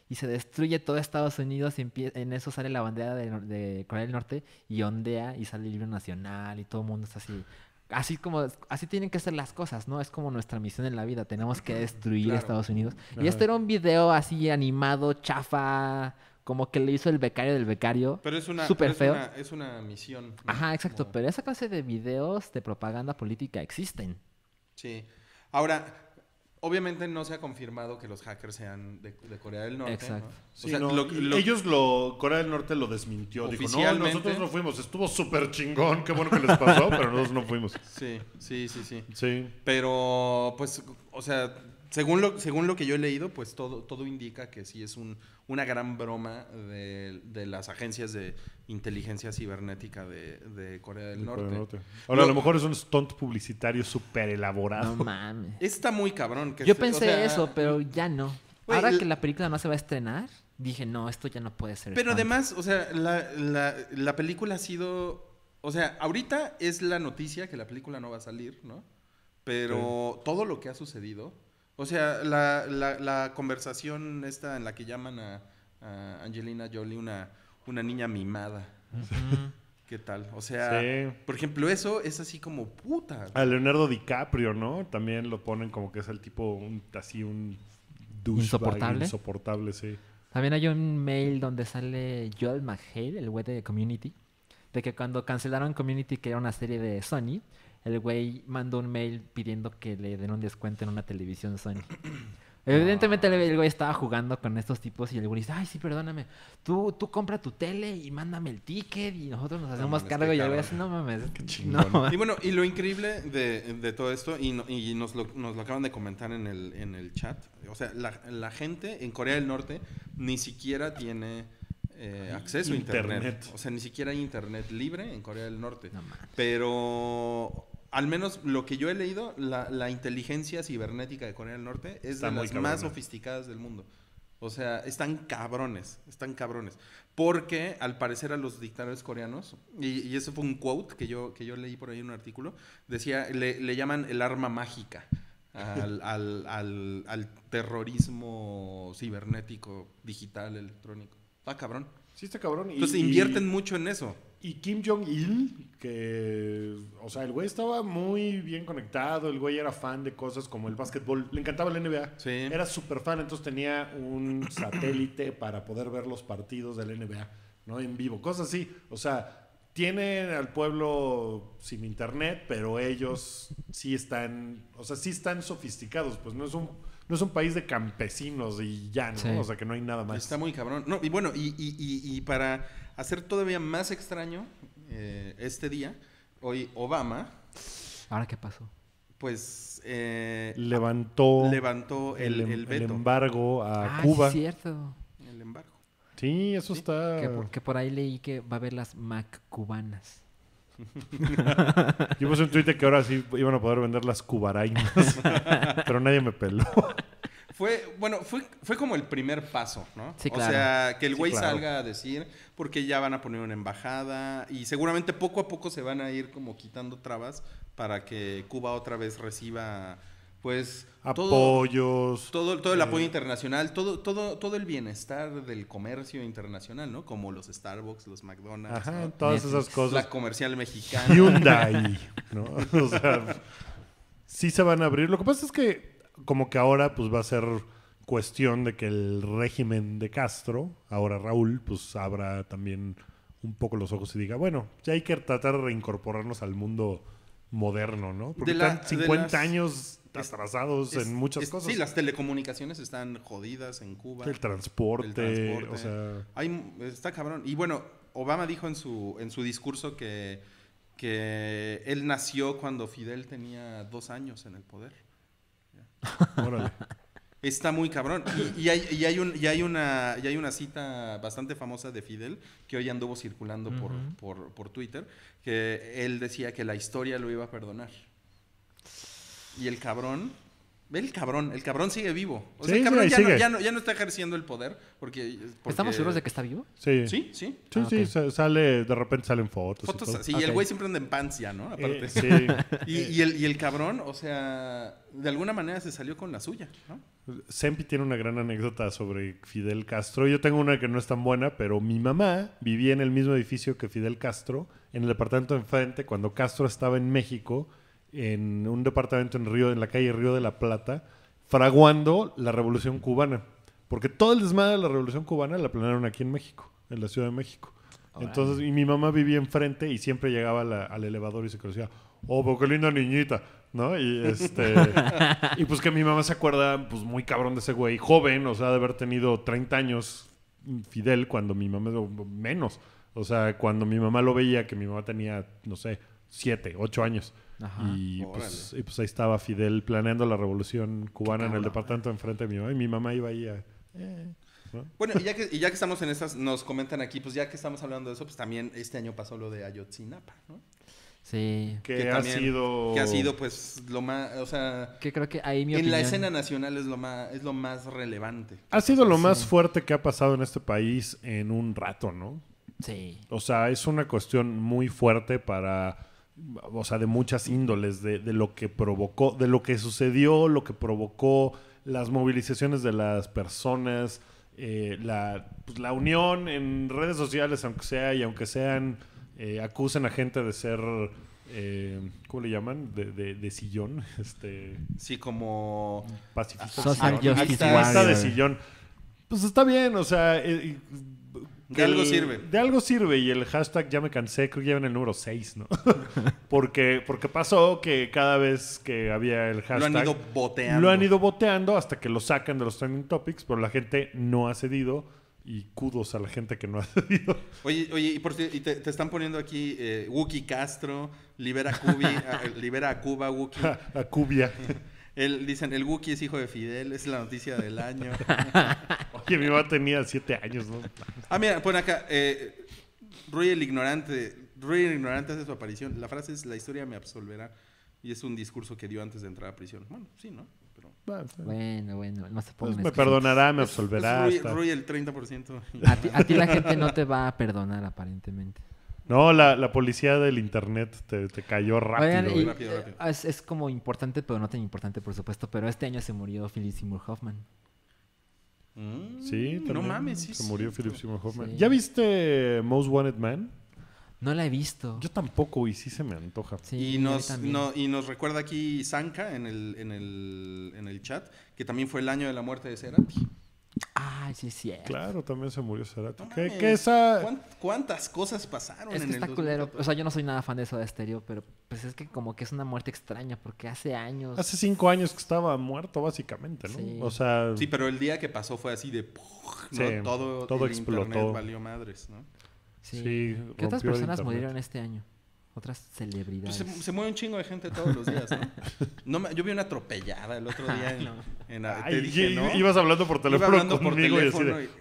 y se destruye todo Estados Unidos y en eso sale la bandera de, Corea del Norte y ondea y sale el libro nacional y todo el mundo está así. Así como así tienen que ser las cosas, ¿no? Es como nuestra misión en la vida, tenemos que destruir Estados Unidos. Y este era un video así animado, chafa, como que le hizo el becario del becario. Pero es una, super es una misión. Ajá, exacto, pero esa clase de videos de propaganda política existen. Sí. Ahora, Obviamente no se ha confirmado que los hackers sean de, Corea del Norte. Exacto. o sea, ellos lo, Corea del Norte lo desmintió. Dijo, no, nosotros no fuimos. Estuvo súper chingón. Qué bueno que les pasó, pero nosotros no fuimos. Sí, sí, sí, sí. Sí. Pero, pues, o sea, según lo, que yo he leído, pues todo, todo indica que sí es una gran broma de, las agencias de inteligencia cibernética de, Corea del Norte. o a lo mejor es un stunt publicitario súper elaborado. No mames. Está muy cabrón. yo pensé eso, pero ya no. Ahora que la película no se va a estrenar, dije, no, esto ya no puede ser. Pero además, o sea, la, película ha sido... O sea, ahorita es la noticia que la película no va a salir, ¿no? Pero todo lo que ha sucedido o sea, la, conversación esta en la que llaman a, Angelina Jolie una, una niña mimada. ¿Qué tal? O sea, por ejemplo, eso es así como puta. A Leonardo DiCaprio, ¿no? También lo ponen como que es el tipo así un insoportable. Insoportable, sí. También hay un mail donde sale Joel McHale, el güey de Community, de que cuando cancelaron Community, que era una serie de Sony, el güey mandó un mail pidiendo que le den un descuento en una televisión Sony. Evidentemente el güey estaba jugando con estos tipos y el güey dice, ay, sí, perdóname, tú, tú compra tu tele y mándame el ticket y nosotros nos hacemos cargo y el güey dice no mames. Y bueno, y lo increíble de, todo esto, y, nos, lo, nos, lo, acaban de comentar en el, en el chat, o sea, la, gente en Corea del Norte ni siquiera tiene... Eh, acceso a internet. O sea, ni siquiera hay internet libre en Corea del Norte. pero al menos lo que yo he leído, la, inteligencia cibernética de Corea del Norte es de las más sofisticadas del mundo. O sea, están cabrones, están cabrones. Porque al parecer a los dictadores coreanos, y, eso fue un quote que yo, que yo leí por ahí en un artículo, decía, le, llaman el arma mágica al, al, terrorismo cibernético, digital, electrónico. Está cabrón. Sí, está cabrón. Entonces invierten mucho en eso y Kim Jong-il, que, o sea, el güey estaba muy bien conectado, el güey era fan de cosas como el básquetbol, le encantaba la NBA, era súper fan, entonces tenía un satélite para poder ver los partidos de la NBA, ¿no? En vivo, cosas así, o sea, tienen al pueblo sin internet, pero ellos sí están, o sea, sí están sofisticados, pues no es un no es un país de campesinos y ya, ¿no? O sea, que no hay nada más. Está muy cabrón. No, y bueno, y, y, y, para hacer todavía más extraño eh, este día, hoy Obama. ¿Ahora qué pasó? Pues. Eh, levantó. Levantó el, el, em- embargo a ah, Cuba. es cierto. El embargo. Sí, eso está. por, que por ahí leí que va a haber las Mac cubanas. Yo puse un tweet que ahora sí iban a poder vender las cubarainas, pero nadie me peló. Fue, bueno, fue, como el primer paso, ¿no? O sea, que el güey salga a decir, porque ya van a poner una embajada y seguramente poco a poco se van a ir como quitando trabas para que Cuba otra vez reciba pues apoyos todo, todo, el eh, apoyo internacional todo todo todo el bienestar del comercio internacional no como los Starbucks los McDonald's todas esas cosas la comercial mexicana Hyundai no o sea sí se van a abrir lo que pasa es que como que ahora pues va a ser cuestión de que el régimen de Castro ahora Raúl pues abra también un poco los ojos y diga bueno ya hay que tratar de reincorporarnos al mundo moderno no porque están 50 años atrasados en muchas cosas. Sí, las telecomunicaciones están jodidas en Cuba. El transporte, o sea... está cabrón. Y bueno, Obama dijo en su, en su discurso que, que él nació cuando Fidel tenía dos años en el poder. Está muy cabrón. Y, hay, y, hay un, y, hay, una, y hay una cita bastante famosa de Fidel que hoy anduvo circulando por, por, por Twitter, que él decía que la historia lo iba a perdonar. Y el cabrón, ve el cabrón, el cabrón sigue vivo. O sea, el cabrón ya, No, está ejerciendo el poder porque... ¿Estamos seguros de que está vivo? Sí. Sí, sí. Sí, ah, sale, de repente salen fotos. y Y el güey siempre anda en pancia, ¿no? Eh, Aparte. sí. Y, el, y el cabrón, o sea, de alguna manera se salió con la suya, ¿no? Sempi tiene una gran anécdota sobre Fidel Castro. Yo tengo una que no es tan buena, pero mi mamá vivía en el mismo edificio que Fidel Castro, en el departamento de enfrente, cuando Castro estaba en México en un departamento en Río, en la calle Río de la Plata, fraguando la Revolución Cubana. Porque todo el desmadre de la Revolución Cubana la planearon aquí en México, en la Ciudad de México. Entonces, y mi mamá vivía enfrente y siempre llegaba al elevador y se conocía, oh, pero qué linda niñita, ¿no? Y este y pues que mi mamá se acuerda pues muy cabrón de ese güey, joven, o sea, de haber tenido 30 años Fidel cuando mi mamá menos, o sea, cuando mi mamá lo veía que mi mamá tenía no sé, siete, ocho años. Pues, y pues, ahí estaba Fidel planeando la revolución cubana en el departamento enfrente de mi Y mi mamá iba ahí a... Eh, bueno, y ya, que, estamos en esas, nos comentan aquí, pues ya que estamos hablando de eso, pues también este año pasó lo de Ayotzinapa, ¿no? Sí. Que, ha sido... Que ha sido, pues, lo más... O sea... Que creo que ahí mi En la escena nacional es lo más, es lo más relevante. Ha sido lo más fuerte que ha pasado en este país en un rato, ¿no? Sí. O sea, es una cuestión muy fuerte para o sea, de muchas índoles, de, de, lo que provocó, de lo que sucedió, lo que provocó, las movilizaciones de las personas, eh, la, pues, la, unión en redes sociales, aunque sea, y aunque sean, eh, acusen a gente de ser, eh, ¿cómo le llaman? De, de, sillón, este... Sí, como... Pacifista. Social de sillón. Pues está bien, o sea eh, de algo sirve. De algo sirve. Y el hashtag ya me cansé, creo que ya en el número 6, ¿no? porque, porque pasó que cada vez que había el hashtag. Lo han ido boteando. Lo han ido boteando hasta que lo sacan de los trending topics, pero la gente no ha cedido. Y kudos a la gente que no ha cedido. Oye, oye, y, te, están poniendo aquí eh, Wookie Castro, libera, Cubi, a, libera a Cuba, Wookie. a Cuba dicen, el Wookiee es hijo de Fidel, es la noticia del año. Que mi mamá tenía siete años, ¿no? ah, mira, pon acá, eh, Rui el Ignorante, el Ignorante hace su aparición. La frase es, la historia me absolverá. Y es un discurso que dio antes de entrar a prisión. Bueno, sí, ¿no? Pero... Ah, bueno, bueno, no se pues, me perdonará, me absolverá. Rui, el 30%. a ti la gente no te va a perdonar, aparentemente. No, la, policía del internet te, cayó rápido. Eh, es, como importante, pero no tan importante, por supuesto. Pero este año se murió Philip Seymour Hoffman. Mm, sí, no mames, Se murió Philip Seymour Hoffman. ¿Ya viste Most Wanted Man? No la he visto. Yo tampoco, y sí se me antoja. y, nos, recuerda aquí Zanka en el, en el chat que también fue el año de la muerte de Cerati. Ah, sí, sí. Claro, también se murió Cerati. ¿Qué, ¿Qué, ¿Cuántas cosas pasaron? en está culero. O sea, yo no soy nada fan de eso de Estéreo, pero pues es que como que es una muerte extraña, porque hace años. Hace cinco años que estaba muerto, básicamente, ¿no? Sí. O sea. Sí, pero el día que pasó fue así de. Todo, todo explotó. ¿no? Sí. sí ¿Qué otras personas murieron este año? otras pues celebridades. se, mueve un chingo de gente todos los días. ¿no? no yo vi una atropellada el otro día. En, ah, en, te dije, ¿no? Ibas hablando por teléfono conmigo y,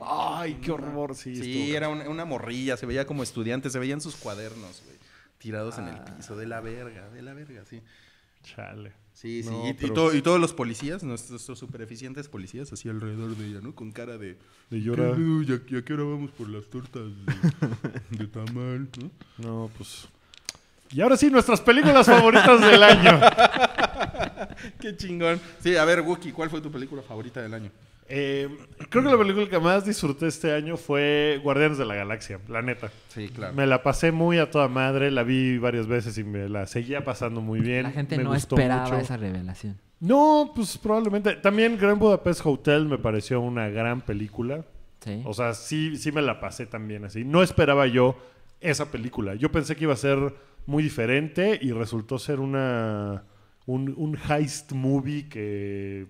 ¡Ay, qué horror! Sí, sí era una, morrilla. Se veía como estudiante. Se veían sus cuadernos, güey. Tirados en el ah. piso. De la verga, de la verga, sí. Chale. Sí, sí. y, y, todos los policías, nuestros super eficientes policías, así alrededor de ella, ¿no? Con cara de. llorar. ¿Ya, a que ahora vamos por las tortas de, de tamal, ¿no? No, pues. Y ahora sí, nuestras películas favoritas del año. Qué chingón. Sí, a ver, Wookie, ¿cuál fue tu película favorita del año? Eh, creo que la película que más disfruté este año fue Guardianes de la Galaxia, la neta. Sí, claro. Me la pasé muy a toda madre, la vi varias veces y me la seguía pasando muy bien. La gente no esperaba esa revelación. No, pues probablemente. También Gran Budapest Hotel me pareció una gran película. Sí. O sea, sí, sí me la pasé también así. No esperaba yo esa película. Yo pensé que iba a ser muy diferente y resultó ser una un, heist movie que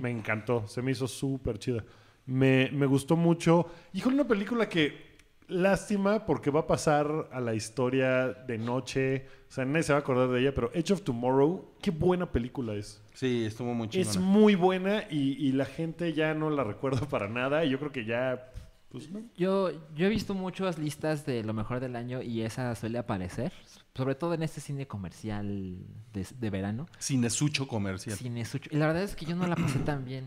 me encantó. Se me hizo súper chida. Me, gustó mucho. Híjole, una película que lástima porque va a pasar a la historia de noche. O sea, nadie se va a acordar de ella, pero Edge of Tomorrow, qué buena película es. Sí, estuvo muy chida. Es muy buena y, y la gente ya no la recuerda para nada. yo creo que ya pues, yo, he visto muchas listas de lo mejor del año y esa suele aparecer, sobre todo en este cine comercial de, verano verano. sucho comercial. sucho Y la verdad es que yo no la pasé tan bien.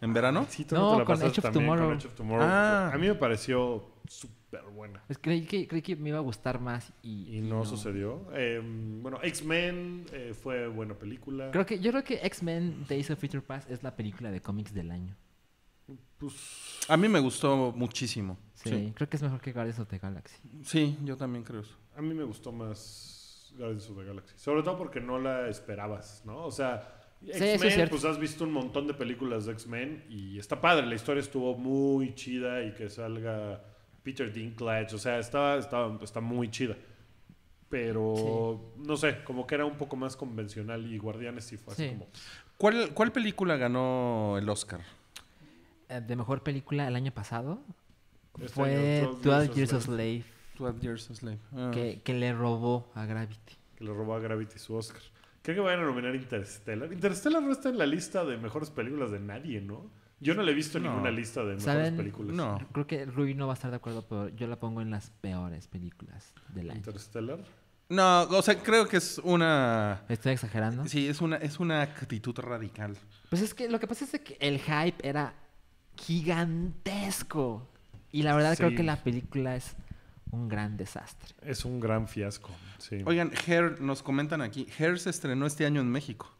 ¿En verano? no, con Echo of Tomorrow. Ah. A mí me pareció súper buena. Pues creí que, me iba a gustar más y... Y no, sucedió. Em, bueno, X-Men eh, fue buena película. Creo que, yo creo que X-Men Days of Future Past es la película de cómics del año. Pues a mí me gustó muchísimo. Sí, creo que es mejor que Guardians of the Galaxy. Sí, yo también creo eso. A mí me gustó más Guardians of the Galaxy. Sobre todo porque no la esperabas, ¿no? O sea, X-Men, pues has visto un montón de películas de X-Men y está padre. La historia estuvo muy chida y que salga Peter Dinklage. O sea, estaba, muy chida. Pero no sé, como que era un poco más convencional y Guardianes sí fue así como. ¿Cuál, ¿Cuál película ganó el Oscar? Eh, de mejor película el año pasado este fue 12, Years a Slave. 12 Years Slave. Ah. Que, le robó a Gravity. Que le robó a Gravity su Oscar. Creo que vayan a nominar Interstellar. Interstellar no está en la lista de mejores películas de nadie, ¿no? Yo no le he visto ninguna lista de mejores películas. No. Creo que Ruby no va a estar de acuerdo, pero yo la pongo en las peores películas del año. ¿Interstellar? No, o sea, creo que es una. ¿Estoy exagerando? Sí, es una, es una actitud radical. Pues es que lo que pasa es que el hype era gigantesco. Y la verdad creo que la película es un gran desastre. Es un gran fiasco, Oigan, Her, nos comentan aquí, Her se estrenó este año en México.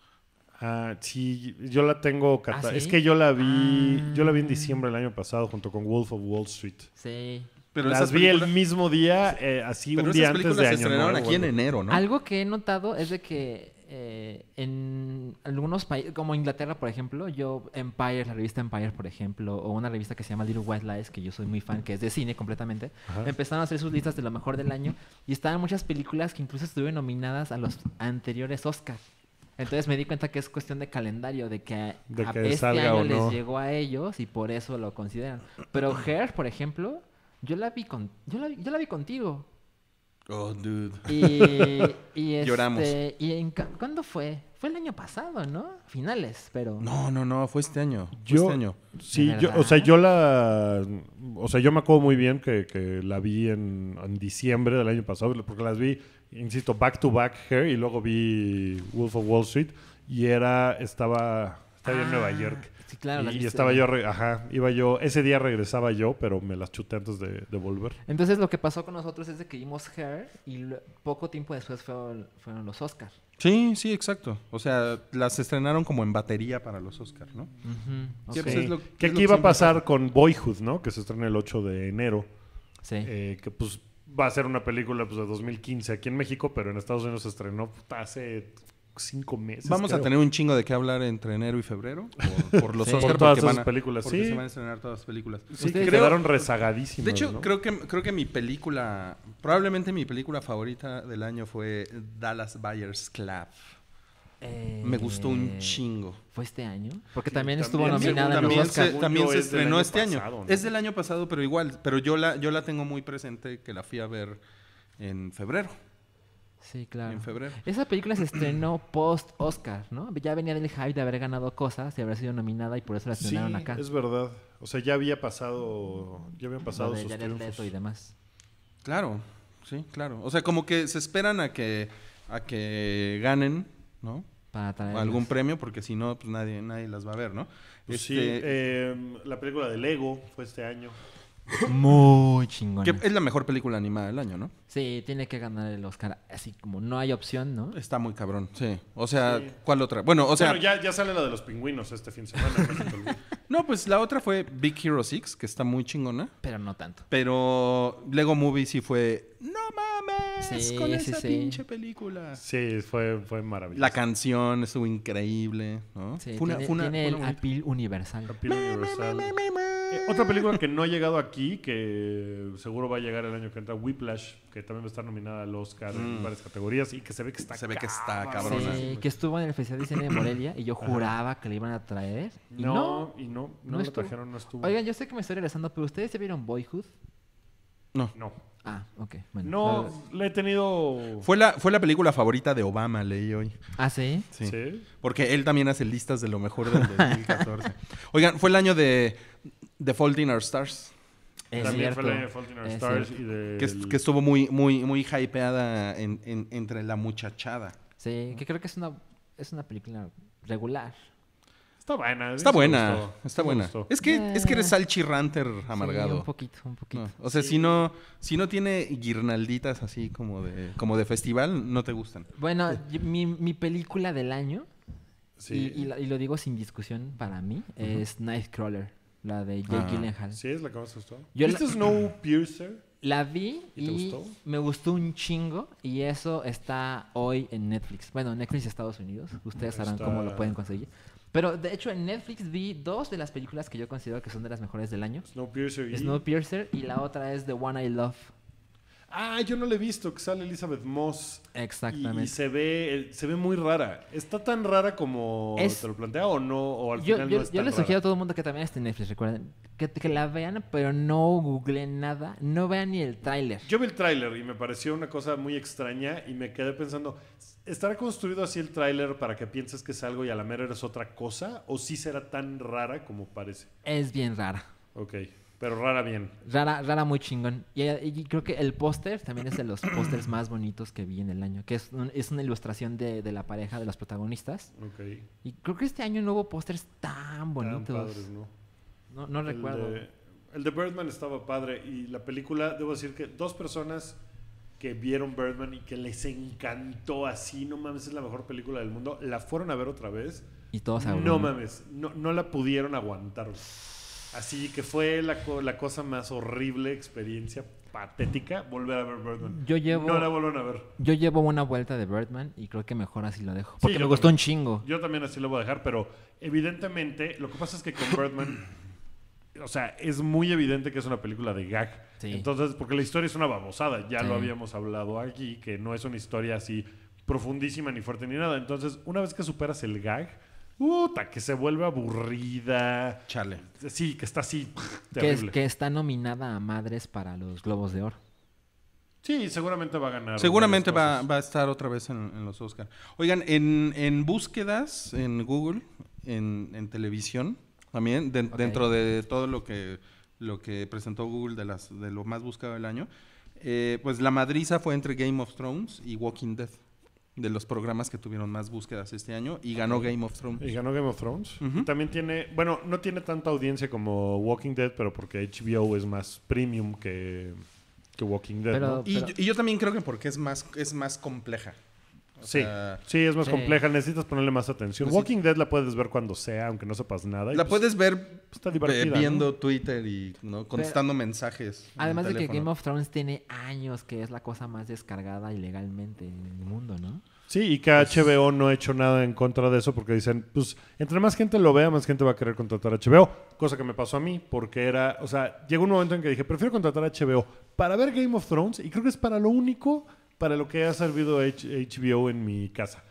Ah, sí, yo la tengo ¿Ah, Es que yo la vi, ah. yo la vi en diciembre del año pasado junto con Wolf of Wall Street. Sí. Pero las vi el mismo día, eh, así un día antes de año. Se estrenaron nuevo, aquí en enero, ¿no? Algo que he notado es de que eh, en algunos países, como Inglaterra, por ejemplo, yo, Empire, la revista Empire, por ejemplo, o una revista que se llama Little White Lies, que yo soy muy fan, que es de cine completamente, empezaron a hacer sus listas de lo mejor del año y estaban muchas películas que incluso estuvieron nominadas a los anteriores Oscars Entonces me di cuenta que es cuestión de calendario, de que de que este año les llegó a ellos y por eso lo consideran. Pero Hair, por ejemplo, yo la vi con, la, yo la vi contigo. Oh, dude. Y, este, lloramos. Y ¿Cuándo fue? Fue el año pasado, ¿no? Finales, pero. No, no, no, fue este año. este año. Sí, yo, o sea, yo la. O sea, yo me acuerdo muy bien que, la vi en, diciembre del año pasado, porque las vi, insisto, back to back here, y luego vi Wolf of Wall Street, y era. Estaba. en Nueva ah. York. Sí, claro. Y, estaba yo, ajá, iba yo, ese día regresaba yo, pero me las chuté antes de, volver. Entonces lo que pasó con nosotros es de que vimos Hair y poco tiempo después fueron, los Oscars. Sí, sí, exacto. O sea, las estrenaron como en batería para los Oscars, ¿no? Pues ¿Qué aquí iba a pasar con Boyhood, ¿no? Que se estrena el 8 de enero. Sí. Eh, que pues va a ser una película pues, de 2015 aquí en México, pero en Estados Unidos se estrenó pues, hace cinco meses. Vamos a tener un chingo de qué hablar entre enero y febrero por, los películas, se van a estrenar todas las películas. Sí, Ustedes quedaron rezagadísimos De hecho, creo que creo que mi película, probablemente mi película favorita del año fue Dallas Buyers Club. Eh, me gustó un chingo. ¿Fue este año? Porque también, estuvo nominada en los también se estrenó este año. Es del año pasado, pero igual. Pero yo la, yo la tengo muy presente que la fui a ver en febrero. Sí, claro. Esa película se estrenó post Oscar, ¿no? Ya venía del hype de haber ganado cosas y haber sido nominada y por eso la estrenaron sí, acá. Es verdad. O sea, ya había pasado, ya habían pasado sus triunfos. y demás. Claro, sí, claro. O sea, como que se esperan a que a que ganen, ¿no? Para traer algún premio, porque si no, pues nadie, nadie las va a ver, ¿no? Pues sí, este, em, la película del Lego fue este año. Muy chingona es la mejor película animada del año, ¿no? Sí, tiene que ganar el Oscar. Así como no hay opción, ¿no? Está muy cabrón, sí. O sea, ¿cuál otra? Bueno, o sea. ya, sale la de los pingüinos este fin de semana. no, pues la otra fue Big Hero 6, que está muy chingona. Pero no tanto. Pero Lego Movie sí fue. ¡No mames! Sí, con esa pinche película. Sí, fue, fue maravilloso. La canción estuvo increíble, ¿no? fue una, tiene, el appeal universal. Eh, otra película que no ha llegado aquí, que seguro va a llegar el año que entra, Whiplash, que también va a estar nominada al Oscar en mm. varias categorías y que se ve que está Se ve que está cabrona. Sí, que estuvo en el Festival de Cine de Morelia y yo juraba que le iban a traer. no. y no, no, trajeron, no estuvo. Oigan, yo sé que me estoy regresando, pero ¿ustedes se vieron Boyhood? No. no. Ah, ok. Bueno. No, le he tenido. Fue la, fue la película favorita de Obama, leí hoy. Ah, Sí. Sí. Porque él también hace listas de lo mejor del 2014. Oigan, fue el año de The Fault in Our Stars. Es También cierto. Fault in Our Stars Que, estuvo muy, muy, muy hypeada entre la muchachada. Sí, que creo que es una, es una película regular. Está buena. Está buena, está buena. Es que, es que eres ah. Salchi Ranter Sí, amargado. un poquito, un poquito. Ah, o sea, si no, si no tiene guirnalditas así como de, como de festival, no te gustan. Bueno, mi, mi película del año, y- y lo digo sin discusión para mí, es Nightcrawler. La de Jake Gyllenhaal. Sí, es la que más gustó. Yo ¿Viste Snowpiercer? La vi y, me gustó un chingo y eso está hoy en Netflix. Bueno, Netflix Estados Unidos. Ustedes sabrán cómo lo pueden conseguir. Pero de hecho en Netflix vi dos de las películas que yo considero que son de las mejores del año. Snowpiercer y Snowpiercer y la otra es The One I Love. Ah, yo no le he visto que sale Elizabeth Moss. Exactamente. Y, se ve se ve muy rara. ¿Está tan rara como te lo plantea o no? O al yo, final no yo les sugiero a todo el mundo que también esté en Netflix, recuerden. Que, la vean, pero no googleen nada. No vean ni el tráiler. Yo vi el tráiler y me pareció una cosa muy extraña y me quedé pensando, ¿estará construido así el tráiler para que pienses que es algo y a la mera eres otra cosa? ¿O sí será tan rara como parece? Es bien rara. Ok. Pero rara bien. Rara, rara muy chingón. Y, creo que el póster también es de los pósters más bonitos que vi en el año, que es, es una ilustración de, de, la pareja de los protagonistas. Ok. Y creo que este año no hubo pósters tan bonitos. Tan padres, ¿no? No, no recuerdo. el de Birdman estaba padre y la película, debo decir que dos personas que vieron Birdman y que les encantó así, no mames, es la mejor película del mundo, la fueron a ver otra vez. Y todos No mames, no, no la pudieron aguantar. Así que fue la, la cosa más horrible, experiencia patética, volver a ver Birdman. Yo llevo, no la vuelven a ver. Yo llevo una vuelta de Birdman y creo que mejor así lo dejo. Porque sí, me gustó un chingo. Yo también así lo voy a dejar, pero evidentemente lo que pasa es que con Birdman, o sea, es muy evidente que es una película de gag. Entonces, porque la historia es una babosada, ya lo habíamos hablado aquí, que no es una historia así profundísima ni fuerte ni nada. Entonces, una vez que superas el gag Puta, que se vuelve aburrida. Chale. Sí, que está así. Que, que está nominada a Madres para los Globos de Oro. Sí, seguramente va a ganar. Seguramente va, a estar otra vez en, los Oscars. Oigan, en, búsquedas en Google, en, televisión, también, dentro de todo lo que, lo que presentó Google de, las, de lo más buscado del año, eh, pues la madriza fue entre Game of Thrones y Walking Dead de los programas que tuvieron más búsquedas este año y ganó Game of Thrones. Y ganó Game of Thrones. También tiene, bueno, no tiene tanta audiencia como Walking Dead, pero porque HBO es más premium que, Walking Dead. Y, yo también creo que porque es más, es más compleja. sí, sí, es más compleja, necesitas ponerle más atención. Pues Walking Dead la puedes ver cuando sea, aunque no sepas nada. La pues puedes ver pues eh, viendo Twitter y ¿no? contestando mensajes. Además de que Game of Thrones tiene años que es la cosa más descargada ilegalmente en el mundo, ¿no? Sí, y que pues HBO no ha hecho nada en contra de eso porque dicen, pues, entre más gente lo vea, más gente va a querer contratar a HBO. Cosa que me pasó a mí porque era, o sea, llegó un momento en que dije, prefiero contratar a HBO para ver Game of Thrones y creo que es para lo único para lo que ha servido HBO en mi casa.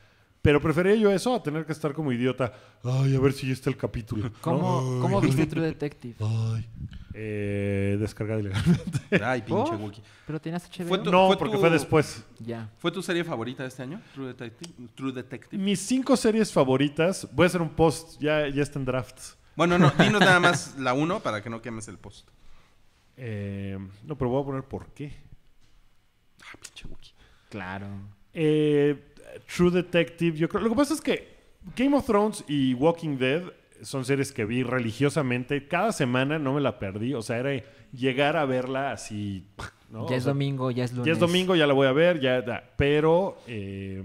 Pero prefería yo eso a tener que estar como idiota. Ay, a ver si ya está el capítulo. ¿Cómo, ¿cómo viste True Detective? Ay. Eh, descargada ilegalmente. Ay, pinche oh, ¿Pero tenías HBO? no, porque fue después. Ya. ¿Fue tu serie favorita de este año? True Detective, True Detective. Mis cinco series favoritas. Voy a hacer un post. Ya, ya está en drafts. Bueno, no, dinos nada más la uno para que no quemes el post. Eh, no, pero voy a poner por qué. Ah, pinche Wookie. Claro. Eh. True Detective, yo creo. Lo que pasa es que Game of Thrones y Walking Dead son series que vi religiosamente. Cada semana no me la perdí. O sea, era llegar a verla así. Ya es domingo, ya es lunes. Ya es domingo, ya la voy a ver, ya. Pero eh,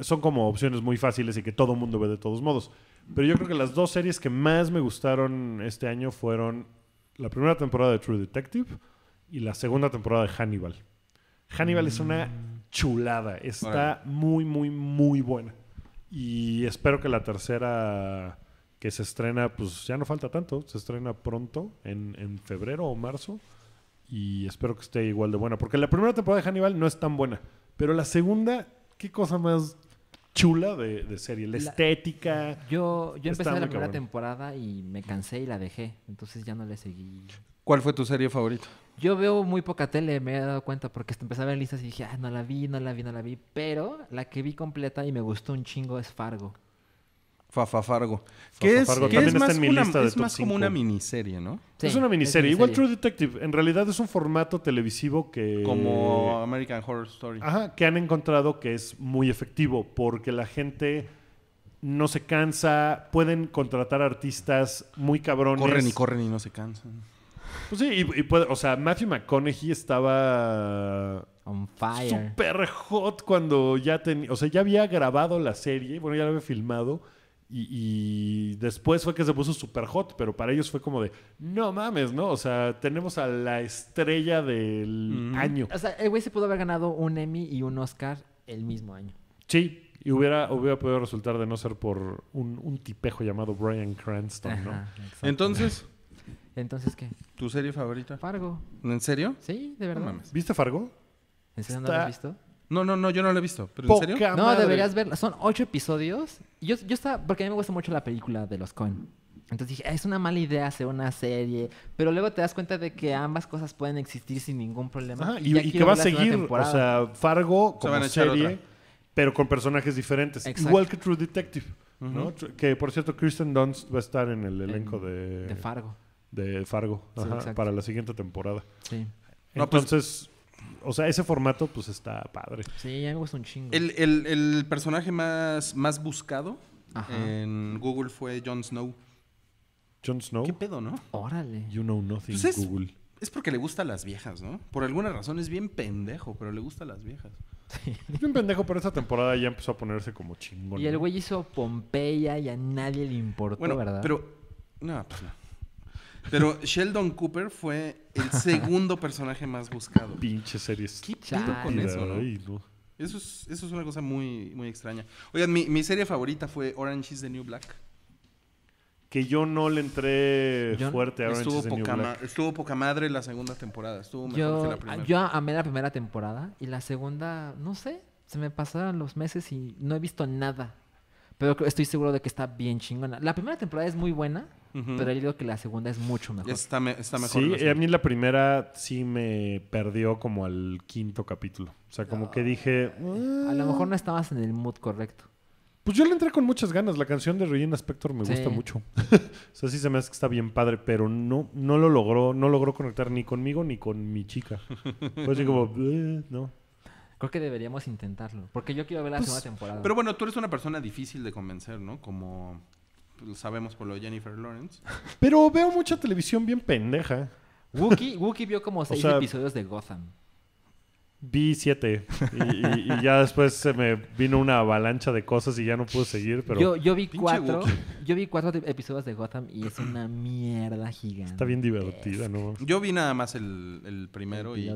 son como opciones muy fáciles y que todo mundo ve de todos modos. Pero yo creo que las dos series que más me gustaron este año fueron la primera temporada de True Detective y la segunda temporada de Hannibal. Hannibal es una mm chulada. Está muy, muy, muy buena. Y espero que la tercera que se estrena, pues ya no falta tanto, se estrena pronto, en, febrero o marzo. Y espero que esté igual de buena. Porque la primera temporada de Hannibal no es tan buena. Pero la segunda, qué cosa más chula de, serie. La, estética. Yo, yo empecé la primera temporada y me cansé y la dejé. Entonces ya no le seguí. ¿Cuál fue tu serie favorita? Yo veo muy poca tele, me he dado cuenta, porque empezaba empecé a ver listas y dije, ah, no la vi, no la vi, no la vi. Pero la que vi completa y me gustó un chingo es Fargo. Fafafargo. es, Fargo. ¿Qué es más, es más como una miniserie, ¿no? es una miniserie. Igual True Detective. En realidad es un formato televisivo que... Como American Horror Story. Ajá, que han encontrado que es muy efectivo porque la gente no se cansa, pueden contratar artistas muy cabrones. Corren y corren y no se cansan. Pues sí, y, o sea, Matthew McConaughey estaba on Super hot cuando ya tenía, o sea, ya había grabado la serie, bueno, ya la había filmado. Y, después fue que se puso super hot, pero para ellos fue como de, no mames, ¿no? O sea, tenemos a la estrella del año. O sea, el güey se pudo haber ganado un Emmy y un Oscar el mismo año. Sí, y hubiera, podido resultar de no ser por un, tipejo llamado Brian Cranston, ¿no? Entonces, entonces, ¿qué? ¿Tu serie favorita? Fargo. ¿En serio? Sí, de verdad. ¿Viste Fargo? ¿En serio no la visto? No, no, no, yo no la he visto. ¿Pero en serio? No, deberías verla. Son ocho episodios. Yo, yo estaba, porque a mí me gusta mucho la película de los Coen. Entonces dije, ah, es una mala idea hacer una serie. Pero luego te das cuenta de que ambas cosas pueden existir sin ningún problema. y, que va a seguir, o sea, Fargo como serie, pero con personajes diferentes. Igual que True Detective, ¿no? Que, por cierto, Kristen Dunst va a estar en el elenco de... de Fargo de Fargo para la siguiente temporada. Sí. Pues Entonces, o sea, ese formato pues está padre. Sí, algo es un chingo. El, personaje más, más buscado en Google fue Jon Snow. Jon Snow. ¿Qué pedo, no? Órale. You know nothing, pues es, Google. Es porque le gusta las viejas, ¿no? Por alguna razón es bien pendejo, pero le gusta las viejas. Es bien pendejo, pero esta temporada ya empezó a ponerse como chingón. Y el güey hizo Pompeya y a nadie le importó, bueno, ¿verdad? Pero. No, pues no. Pero Sheldon Cooper fue el segundo personaje más buscado. Pinche series. ¿Qué eso, no? Eso, es, una cosa muy, muy extraña. Oigan, mi, serie favorita fue Orange is the New Black. Que yo no le entré fuerte a Orange Estuvo is the New poca, estuvo poca madre la segunda temporada. Estuvo mejor que la primera. yo amé la primera temporada y la segunda, no sé, se me pasaron los meses y no he visto nada. Pero estoy seguro de que está bien chingona. La primera temporada es muy buena, pero yo digo que la segunda es mucho mejor. Está, está mejor. Sí, a mí la primera sí me perdió como al quinto capítulo. O sea, como que ah. dije... Mm". A lo mejor no estabas en el mood correcto. Pues yo le entré con muchas ganas. La canción de Regina Spector me gusta mucho. o sea, sí se me hace que está bien padre, pero no, no lo logró, no logró conectar ni conmigo ni con mi chica. Pues así como, no. Creo que deberíamos intentarlo. Porque yo quiero ver la pues, segunda temporada. Pero bueno, tú eres una persona difícil de convencer, ¿no? Como sabemos por lo de Jennifer Lawrence. Pero veo mucha televisión bien pendeja. Wookie, Wookie vio como seis episodios de Gotham vi siete y, ya después se me vino una avalancha de cosas y ya no pude seguir, pero... Yo, yo vi cuatro, yo vi cuatro episodios de Gotham y es una mierda gigante. Está bien divertida, ¿no? Yo vi nada más el, primero y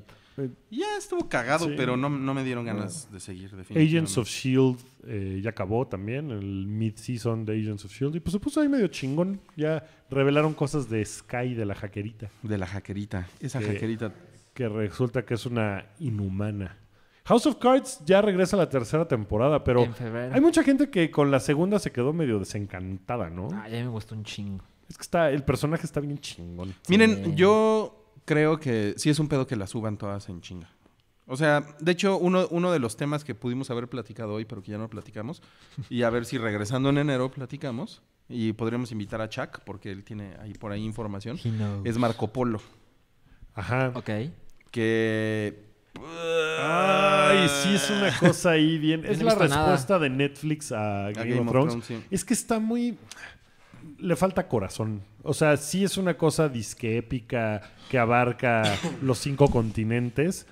ya estuvo cagado, pero no, no, me dieron ganas de seguir Agents of S.H.I.E.L.D. Eh, ya acabó también, el mid-season de Agents of S.H.I.E.L.D. Y pues se puso ahí medio chingón. Ya revelaron cosas de Sky, de la jaquerita. De la jaquerita, Esa jaquerita... hackerita que resulta que es una inhumana. House of Cards ya regresa a la tercera temporada, pero hay mucha gente que con la segunda se quedó medio desencantada, ¿no? Ah, ya me gustó un chingo. Es que está, el personaje está bien chingón. Miren, yo creo que sí es un pedo que la suban todas en chinga. O sea, de hecho, uno, uno de los temas que pudimos haber platicado hoy, pero que ya no platicamos, y a ver si regresando en enero platicamos, y podríamos invitar a Chuck, porque él tiene ahí por ahí información, es Marco Polo. Ajá. Ok que... Ay, sí, es una cosa ahí bien. es la respuesta de Netflix a Game, of Thrones. Es que está muy. Le falta corazón. O sea, sí es una cosa disque épica que abarca los cinco continentes.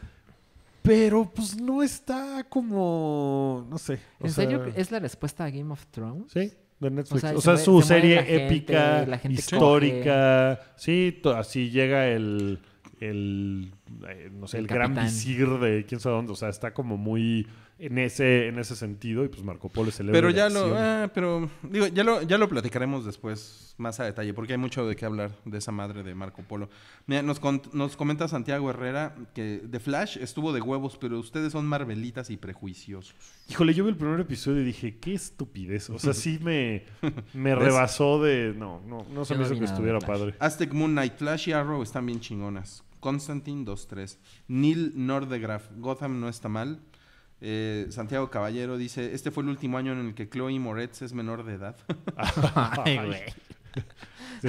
Pero pues no está como. No sé. ¿En serio es la respuesta a Game of Thrones? Sí. De Netflix. O sea, su serie épica, histórica. Sí, así llega el el, eh, no sé, el, gran visir de quién sabe dónde. O sea, está como muy en ese, en ese sentido y pues Marco Polo es el Pero ya lo, ah, pero digo, ya lo, ya lo platicaremos después más a detalle porque hay mucho de qué hablar de esa madre de Marco Polo. Mira, nos, nos comenta Santiago Herrera que de Flash estuvo de huevos, pero ustedes son marvelitas y prejuiciosos. Híjole, yo vi el primer episodio y dije, qué estupidez. O sea, sí me, me rebasó de, no, no, no se me hizo que estuviera padre. Aztec Moon Knight, Flash y Arrow están bien chingonas. Constantin 23, Neil Nordegraf, Gotham no está mal. Eh, Santiago Caballero dice, este fue el último año en el que Chloe Moretz es menor de edad. Ay, güey.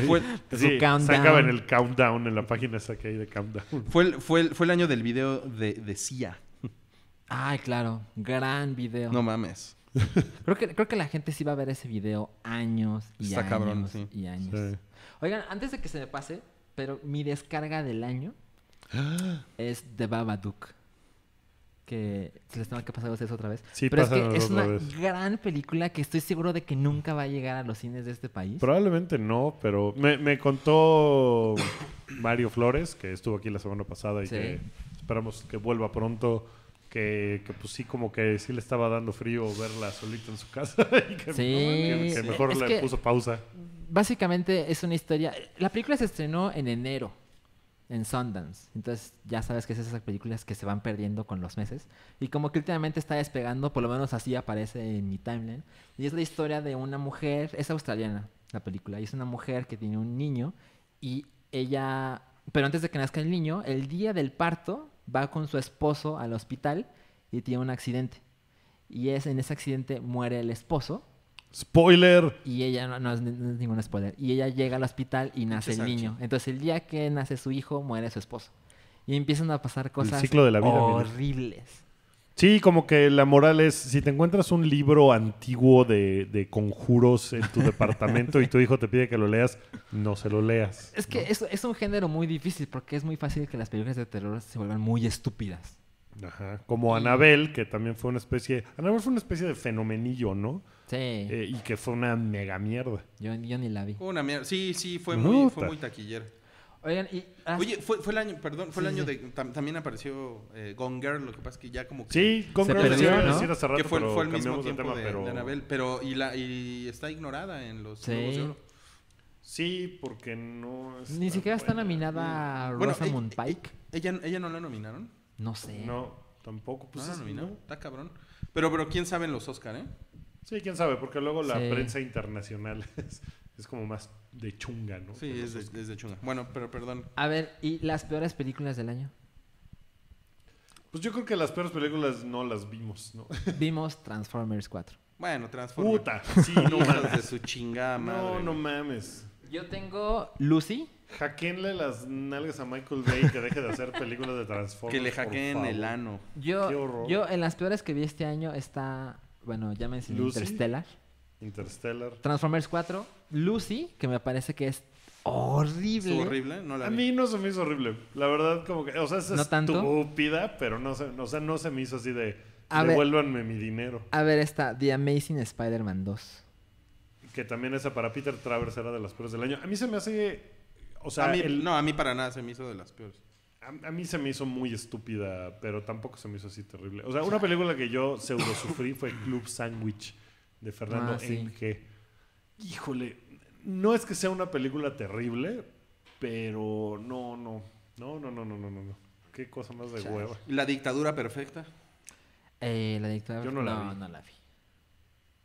fue, el countdown en la página esa que hay de countdown. Fue el, fue fue el año del video de, de Sia. Ay, claro. Gran video. No mames. creo, que, creo que la gente sí va a ver ese video años y Está y años. Oigan, antes de que se me pase, pero mi descarga del año es The Babadook. Que se les tengo que pasar a ustedes otra vez. Pero es que es una gran película que estoy seguro de que nunca va a llegar a los cines de este país. Probablemente no, pero me, contó Mario Flores, que estuvo aquí la semana pasada y que esperamos que vuelva pronto. Que, que, pues sí, como que sí le estaba dando frío verla solita en su casa y que, mejor le puso pausa básicamente es una historia. La película se estrenó en enero en Sundance. Entonces ya sabes que es esas películas que se van perdiendo con los meses. Y como que últimamente está despegando, por lo menos así aparece en mi timeline. Y es la historia de una mujer, es australiana la película, y es una mujer que tiene un niño y ella, pero antes de que nazca el niño, el día del parto va con su esposo al hospital y tiene un accidente. Y es en ese accidente muere el esposo Spoiler. Y ella no, es, ningún spoiler. Y ella llega al hospital y nace el niño. Entonces el día que nace su hijo, muere su esposo. Y empiezan a pasar cosas horribles. Sí, como que la moral es, si te encuentras un libro antiguo de, conjuros en tu departamento y tu hijo te pide que lo leas, no se lo leas. Es que es, es un género muy difícil porque es muy fácil que las películas de terror se vuelvan muy estúpidas. Ajá, como Anabel, que también fue una especie... Anabel fue una especie de fenomenillo, ¿no? Eh, y que fue una mega mierda. Yo, ni la vi. Una mierda. Sí, sí, fue muy, taquillera. Oigan, y, Oye, fue, fue el año, perdón, fue el año de. también apareció eh, Gone Girl, lo que pasa es que ya como que. Sí, Se Girl hace rato, que fue, fue el mismo tiempo tema, de, Anabel, pero y, la, y está ignorada en los Sí. de Oro. Sí, porque no es ni siquiera está nominada mm. Rosamund e-, Pike. E-, ella, ella no la nominaron. No sé. No, tampoco. Pues no la nominaron. Está cabrón. Pero, pero quién sabe en los Oscar, ¿eh? Sí, quién sabe, porque luego la prensa internacional es, como más de chunga, ¿no? Sí, es de, chunga. Bueno, pero perdón. A ver, ¿y las peores películas del año? Pues yo creo que las peores películas no las vimos, ¿no? Vimos Transformers 4. Bueno, Transformers. Puta, sí, no mames. de su chingada madre. No, no mames. Yo tengo Lucy. Hackenle las nalgas a Michael Bay que deje de hacer películas de Transformers. Que le hackeen el ano. Yo, Qué horror. yo en las peores que vi este año está bueno, me Interstellar. Interstellar. Transformers 4, Lucy, que me parece que es horrible. horrible? A mí no se me hizo horrible. La verdad, como que, o sea, es estúpida, pero no se, no se me hizo así de devuélvanme mi dinero. A ver, esta, The Amazing Spider-Man 2. Que también esa para Peter Travers era de las peores del año. A mí se me hace. O sea, no, a mí para nada se me hizo de las peores a, mí se me hizo muy estúpida, pero tampoco se me hizo así terrible. O sea, una película que yo pseudo sufrí fue Club Sandwich de Fernando ah, Híjole, no es que sea una película terrible, pero no, no. No, no, no, no, no, no. Qué cosa más de hueva. ¿La dictadura perfecta? Eh, la dictadura. Yo no la no, No la vi.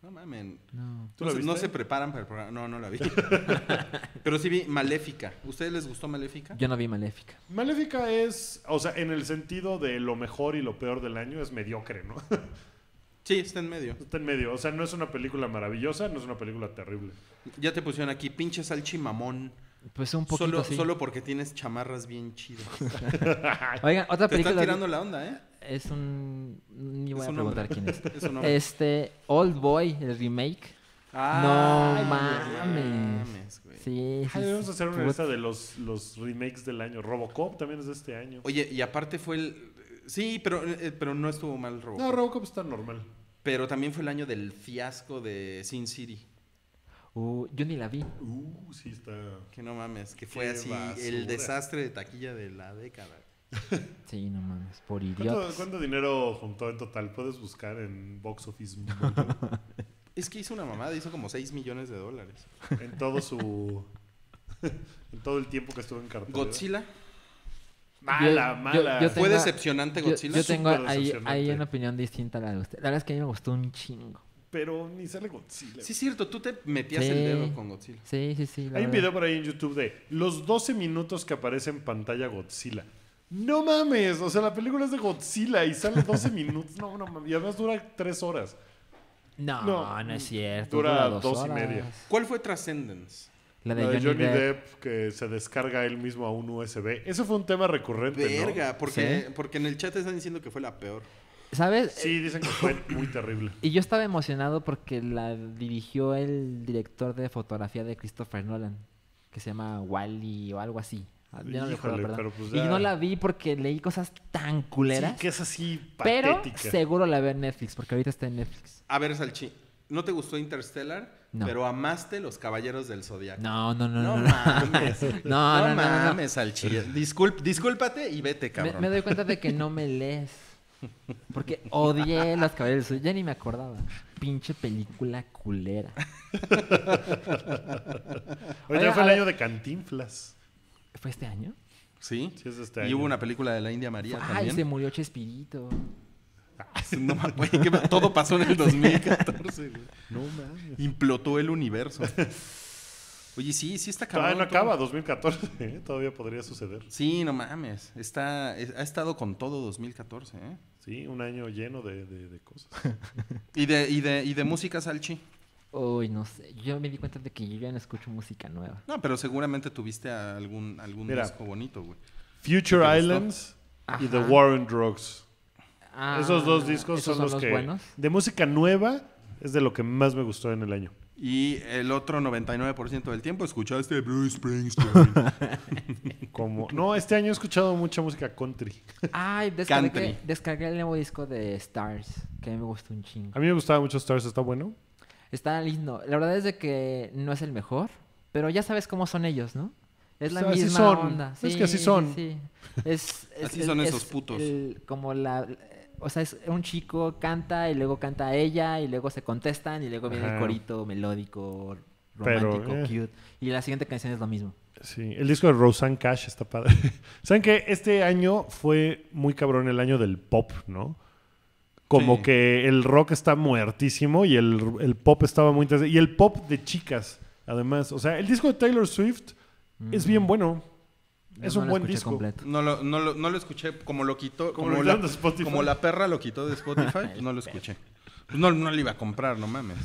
No mames, No. no se preparan para el programa. No, no la vi. Pero sí vi Maléfica. ¿Ustedes les gustó Maléfica? Yo no vi Maléfica. Maléfica es, o sea, en el sentido de lo mejor y lo peor del año, es mediocre, ¿no? sí, está en medio. Está en medio. O sea, no es una película maravillosa, no es una película terrible. Ya te pusieron aquí, pinche salchimamón. Pues un poquito solo, así. solo porque tienes chamarras bien chidas. Oigan, otra película. Te tirando la onda, ¿eh? es un. Ni voy a preguntar quién es. este, Old Boy, el remake. Ah, no mames. mames güey. Sí, Vamos debemos hacer una lista de los, los remakes del año. Robocop también es de este año. Oye, y aparte fue el. Sí, pero, eh, eh, pero no estuvo mal Robocop. No, Robocop está normal. Pero también fue el año del fiasco de Sin City. Uh, yo ni la vi. Uh, sí está. Que no mames, que fue así el desastre de taquilla de la década. Sí, no mames, por idiota ¿Cuánto, dinero juntó en total? Puedes buscar en Box Office Es que hizo una mamada, hizo como 6 millones de dólares. En todo su. en todo el tiempo que estuvo en cartel. Godzilla. Mala, mala. Fue decepcionante Godzilla. Yo, tengo ahí, ahí, una opinión distinta a la de usted. La verdad es que a mí me gustó un chingo. Pero ni sale Godzilla. Sí, es cierto, tú te metías el dedo con Godzilla. Sí, sí, sí. Hay un video por ahí en YouTube de los 12 minutos que aparece en pantalla Godzilla. No mames, o sea, la película es de Godzilla y sale 12 minutos. No, no mames, y además dura 3 horas. No, no, es cierto. Dura, 2 dos, y media. ¿Cuál fue Transcendence? La de, Johnny, Depp. que se descarga él mismo a un USB. Eso fue un tema recurrente. Verga, porque, porque en el chat están diciendo que fue la peor. ¿Sabes? Sí, dicen que fue muy terrible. Y yo estaba emocionado porque la dirigió el director de fotografía de Christopher Nolan, que se llama Wally o algo así. Ah, ya no pues, Y no la vi porque leí cosas tan culeras. que es así Pero seguro la veo en Netflix, porque ahorita está en Netflix. A ver, Salchi, ¿no te gustó Interstellar? Pero amaste Los Caballeros del Zodiaco. No, no, no. No, mames. no, mames, Salchi. Disculp, discúlpate y vete, cabrón. Me, doy cuenta de que no me lees. Porque odié Los Caballeros del Zodiaco. Ya ni me acordaba. Pinche película culera. Oye, fue el año de Cantinflas. ¿Fue este año? Sí. Este y hubo una película de la India María Ay, se murió Chespirito. Ah, no, mames, todo pasó en el 2014. No mames. Implotó el universo. Oye, sí, sí está acabando. no acaba, 2014. ¿eh? Todavía podría suceder. Sí, no mames. Está, ha estado con todo 2014. ¿eh? Sí, un año lleno de, cosas. ¿Y de, y, de, ¿Y de música, Salchi? Uy, no sé. Yo me di cuenta de que yo ya no escucho música nueva. No, pero seguramente tuviste algún, algún disco bonito, güey. Future Islands y The War on Drugs. Ah, Esos dos discos son, los, que. De música nueva es de lo que más me gustó en el año. Y el otro 99% del tiempo escuchaste Bruce Springsteen. Como, no, este año he escuchado mucha música country. Ay, descargué el nuevo disco de Stars, que a mí me gustó un chingo. A mí me gustaba mucho Stars, ¿está bueno? Está lindo. La verdad es de que no es el mejor, pero ya sabes cómo son ellos, ¿no? Es la misma onda. es que así son. así son esos putos. como la... O sea, es un chico canta y luego canta a ella y luego se contestan y luego viene el corito melódico, romántico, eh. cute. Y la siguiente canción es lo mismo. Sí, el disco de Roseanne Cash está padre. ¿Saben que Este año fue muy cabrón el año del pop, ¿no? Como que el rock está muertísimo y el, pop estaba muy interesante. Y el pop de chicas, además. O sea, el disco de Taylor Swift es bien mm. bueno. es un buen disco. No, lo, no, lo, escuché como lo quitó. Como, como, la, perra lo quitó de Spotify, no lo escuché. Pues no, no lo iba a comprar, no mames.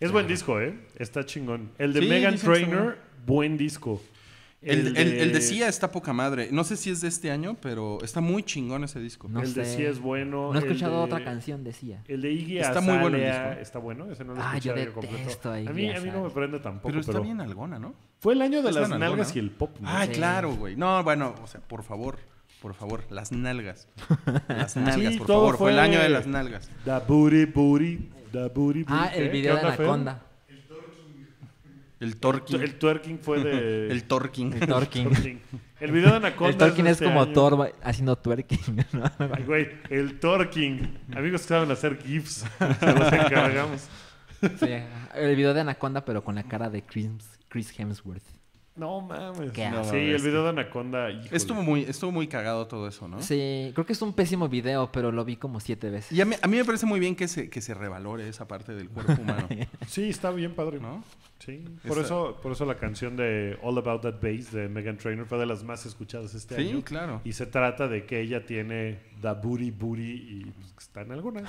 Es buen disco, ¿eh? Está chingón. El de Megan Trainer, buen disco. El, de... el, está poca madre. No sé si es de este año, pero está muy chingón ese disco. el de Cía es bueno. No he escuchado otra canción de Cía. El de Iggy Está muy bueno el disco. Está bueno, ese no lo he ah, yo completo. A, Iggy a, mí, a, mí, no me prende tampoco. Pero está bien algona, ¿no? Fue el año de las nalgas y el pop. Ah, claro, güey. No, bueno, o sea, por favor. Por favor, las nalgas. Las nalgas, por favor. Fue... el año de las nalgas. Da booty booty. Da booty booty. Ah, el video de de Anaconda. El twerking. El, twerking fue de. el twerking. El twerking. El video de Anaconda. El twerking es, como este Thor haciendo twerking. el twerking. Amigos que saben hacer GIFs. Se los encargamos. Sí, el video de Anaconda, pero con la cara de Chris, Chris Hemsworth. No mames. sí, el video de Anaconda. Estuvo muy, estuvo muy cagado todo eso, ¿no? Sí, creo que es un pésimo video, pero lo vi como siete veces. Y a mí, me parece muy bien que se, que se revalore esa parte del cuerpo humano. sí, está bien padre. ¿No? Sí. Por eso, por eso la canción de All About That Bass de Megan Trainor fue de las más escuchadas este año Sí, claro. Y se trata de que ella tiene da booty booty y pues, está en alguna,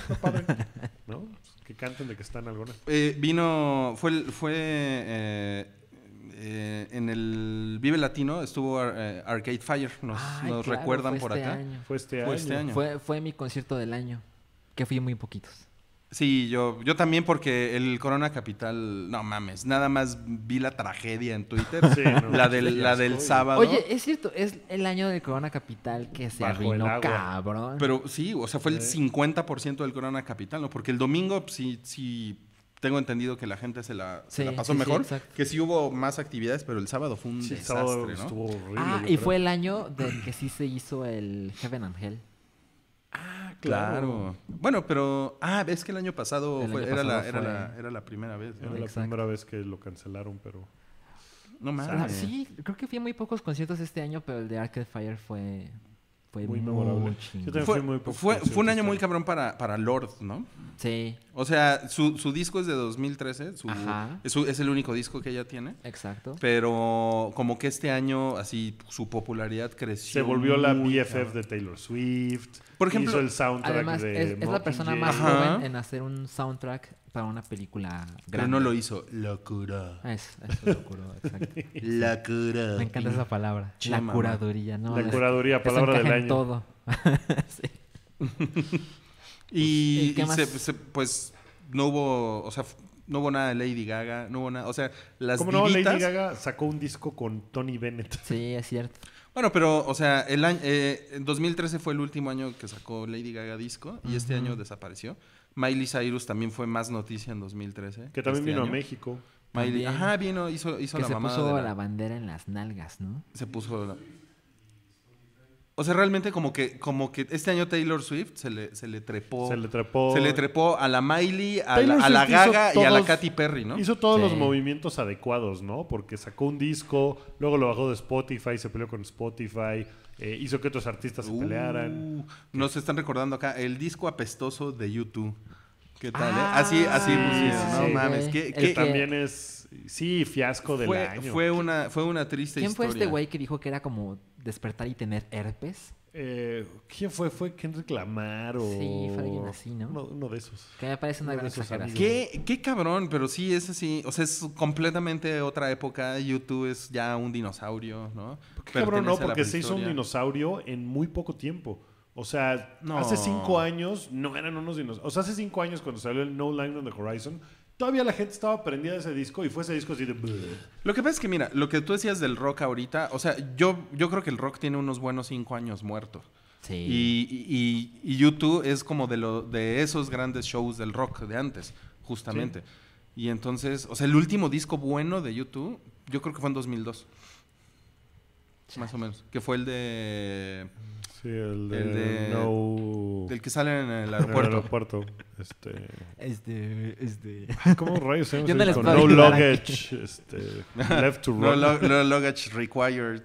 ¿No? Que canten de que está en alguna. Eh, vino, fue, fue eh, eh, en el Vive Latino estuvo eh, Arcade Fire, nos, recuerdan por este acá. Este fue este año. Este Fue, mi concierto del año, que fui muy poquitos. Sí, yo, yo también porque el Corona Capital, no mames, nada más vi la tragedia en Twitter, la del, la del sábado. Oye, es cierto, es el año del Corona Capital que se arruinó, cabrón. Pero sí, o sea, fue el 50% del Corona Capital, ¿no? Porque el domingo pues, sí, sí tengo entendido que la gente se la, pasó mejor. que sí hubo más actividades, pero el sábado fue un desastre, ¿no? Estuvo horrible. Ah, y fue el año en que sí se hizo el Heaven and Ah, claro. Bueno, pero. Ah, es que el año pasado, fue, era, la, primera vez. Era la primera vez que lo cancelaron, pero. No ah, más. sí, creo que fui a muy pocos conciertos este año, pero el de Arcade Fire fue fue muy, memorable. Yo también fui muy fue, un año muy cabrón para, para Lord, ¿no? Sí. O sea, su, su disco es de 2013. Su, Es, el único disco que ella tiene. Exacto. Pero como que este año, así, su popularidad creció. Se volvió la BFF de Taylor Swift. Por ejemplo, hizo el soundtrack además, es, es, la persona más joven en hacer un soundtrack una película grande. Pero no lo hizo. Locura. Ah, es, es, exacto. la Me encanta esa palabra. la curaduría, ¿no? La curaduría, palabra del año. todo. sí. y, pues, pues no hubo, o sea, no hubo nada de Lady Gaga, no hubo nada, o sea, las ¿Cómo no? Lady Gaga sacó un disco con Tony Bennett. Sí, es cierto. Bueno, pero, o sea, el año, 2013 eh, fue el último año que sacó Lady Gaga disco y este año desapareció. Miley Cyrus también fue más noticia en 2013. Que también este vino a México. Miley, ajá, vino, hizo, hizo que la se puso la... bandera en las nalgas, ¿no? Se puso O sea, realmente como que, como que este año Taylor Swift se le, se le trepó. Se le trepó. Se le trepó a la Miley, a, la, Gaga y a la Katy Perry, ¿no? Hizo todos los movimientos adecuados, ¿no? Porque sacó un disco, luego lo bajó de Spotify, se peleó con Spotify. Eh, hizo que otros artistas se pelearan. Uh, nos están recordando acá el disco apestoso de YouTube. ¿Qué tal, eh? ah, Así, así no mames. Que, también es, sí, fiasco del año. Fue una, fue una triste ¿Quién historia. ¿Quién fue este güey que dijo que era como despertar y tener herpes? Eh, ¿Quién fue? ¿Fue Ken reclamar o...? Sí, fue alguien así, ¿no? Uno, de esos. Que me parece una gran ¿Qué, cabrón, pero sí, es así. O sea, es completamente otra época. YouTube es ya un dinosaurio, ¿no? ¿Qué cabrón no? Porque se hizo un dinosaurio en muy poco tiempo. O sea, hace cinco años no eran unos dinosaurios. O sea, hace cinco años cuando salió el No Line on the Horizon, todavía la gente estaba prendida de ese disco y fue ese disco así de... Lo que pasa es que, mira, lo que tú decías del rock ahorita, o sea, yo, yo creo que el rock tiene unos buenos cinco años muertos. Sí. Y, y, YouTube es como de, lo, de esos grandes shows del rock de antes, justamente. Y entonces, o sea, el último disco bueno de YouTube, yo creo que fue en 2002. Más o menos. Que fue el de el de, no... Del que sale en el aeropuerto. el aeropuerto. Este... Este... este... ¿Cómo rayos se No, no luggage. Este, left to No, luggage required.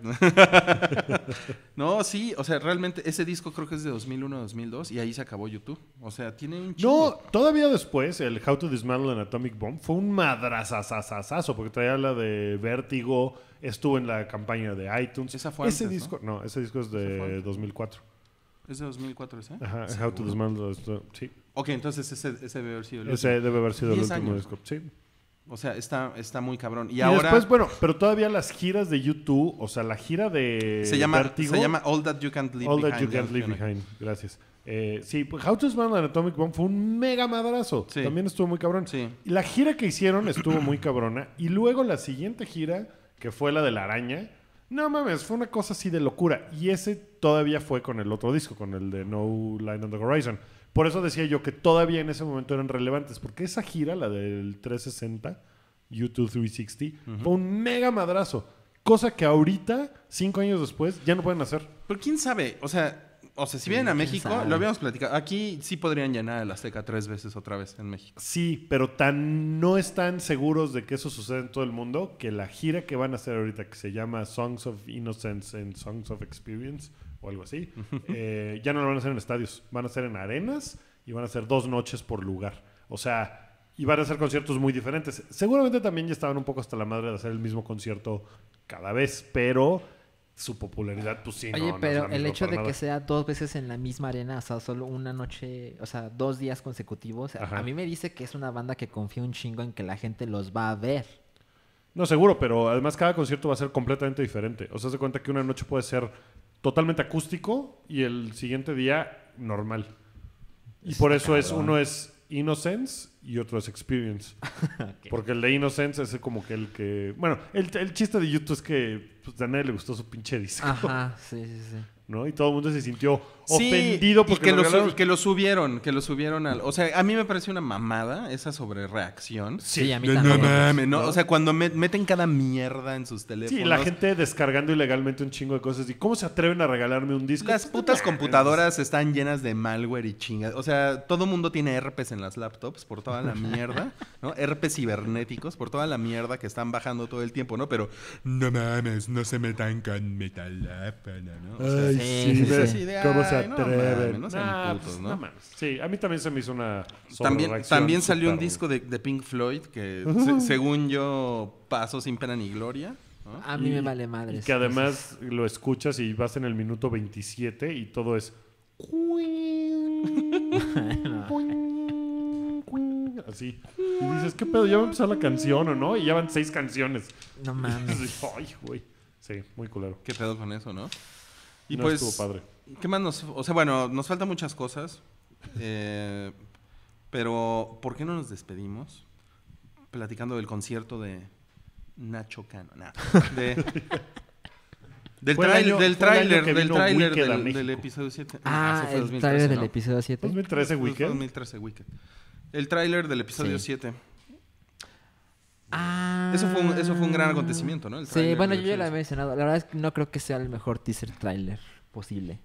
no, sí. O sea, realmente ese disco creo que es de 2001 2002 y ahí se acabó YouTube. O sea, tiene un No, todavía después el How to Dismantle an Atomic Bomb fue un madrasazazazazazo porque traía la de Vértigo... Estuvo en la campaña de iTunes. Esa fue ese disco, ¿no? ese disco es de 2004. Es de 2004 ese. Ajá, How to Dismantle. Sí. Ok, entonces ese, debe haber sido el último. Ese debe haber sido el último disco. Sí. O sea, está, está muy cabrón. Y, ahora. Después, bueno, pero todavía las giras de YouTube, o sea, la gira de. Se llama, se llama All That You Can't Leave Behind. All That You Can't Leave Behind. Gracias. Eh, sí, pues, How to Dismantle Anatomic Bomb fue un mega madrazo. Sí. También estuvo muy cabrón. Sí. La gira que hicieron estuvo muy cabrona. Y luego la siguiente gira que fue la de la araña. No mames, fue una cosa así de locura. Y ese todavía fue con el otro disco, con el de No Line on the Horizon. Por eso decía yo que todavía en ese momento eran relevantes, porque esa gira, la del 360, YouTube 360, fue un mega madrazo. Cosa que ahorita, cinco años después, ya no pueden hacer. Pero quién sabe, o sea, o sea, si vienen a México, lo habíamos platicado, aquí sí podrían llenar el Azteca tres veces otra vez en México. Sí, pero tan no están seguros de que eso suceda en todo el mundo que la gira que van a hacer ahorita, que se llama Songs of Innocence and Songs of Experience o algo así, eh, ya no lo van a hacer en estadios, van a hacer en arenas y van a hacer dos noches por lugar. O sea, y van a hacer conciertos muy diferentes. Seguramente también ya estaban un poco hasta la madre de hacer el mismo concierto cada vez, pero su popularidad, pues sí. Oye, pero el hecho de que sea dos veces en la misma arena, o sea, solo una noche, o sea, dos días consecutivos, a mí me dice que es una banda que confía un chingo en que la gente los va a ver. No, seguro, pero además cada concierto va a ser completamente diferente. O sea, se cuenta que una noche puede ser totalmente acústico y el siguiente día normal. Y por eso es uno es Innocence y otros es Experience. Porque el de Innocence es como que el que. Bueno, el, el chiste de YouTube es que pues, a nadie le gustó su pinche disco. Ajá, sí, sí, sí. ¿No? Y todo el mundo se sintió ofendido porque por que lo, que lo subieron, que lo subieron al, o sea, a mí me parece una mamada esa sobrereacción. Sí, a mí no, No, mames, ¿no? O sea, cuando meten cada mierda en sus teléfonos. Sí, la gente descargando ilegalmente un chingo de cosas y cómo se atreven a regalarme un disco. Las putas computadoras están llenas de malware y chingas. O sea, todo mundo tiene herpes en las laptops por toda la mierda, ¿no? Herpes cibernéticos por toda la mierda que están bajando todo el tiempo, ¿no? Pero no mames, no se metan con metal ¿no? O sea, sí, sí, ¿Cómo se no, sí, a mí también se me hizo una También, también salió un disco de, de Pink Floyd que, según yo, pasó sin pena ni gloria. A mí me vale madre. que además lo escuchas y vas en el minuto 27 y todo es... así. Y dices, ¿qué pedo? ¿Ya va a empezar la canción o no? Y ya van seis canciones. No mames. Ay, güey. Sí, muy culero. ¿Qué pedo con eso, no? Y no pues, estuvo padre. ¿Qué más nos.? O sea, bueno, nos faltan muchas cosas. Eh, pero, ¿por qué no nos despedimos? Platicando del concierto de Nacho Cano. nada del, tráiler del tráiler del, del, episodio 7. Ah, ah fue el tráiler del episodio 7. 2013 Weekend. El tráiler del episodio 7. Ah, eso, fue un, eso fue un gran acontecimiento, ¿no? sí, bueno, yo ya lo había mencionado. La verdad es que no creo que sea el mejor teaser tráiler posible.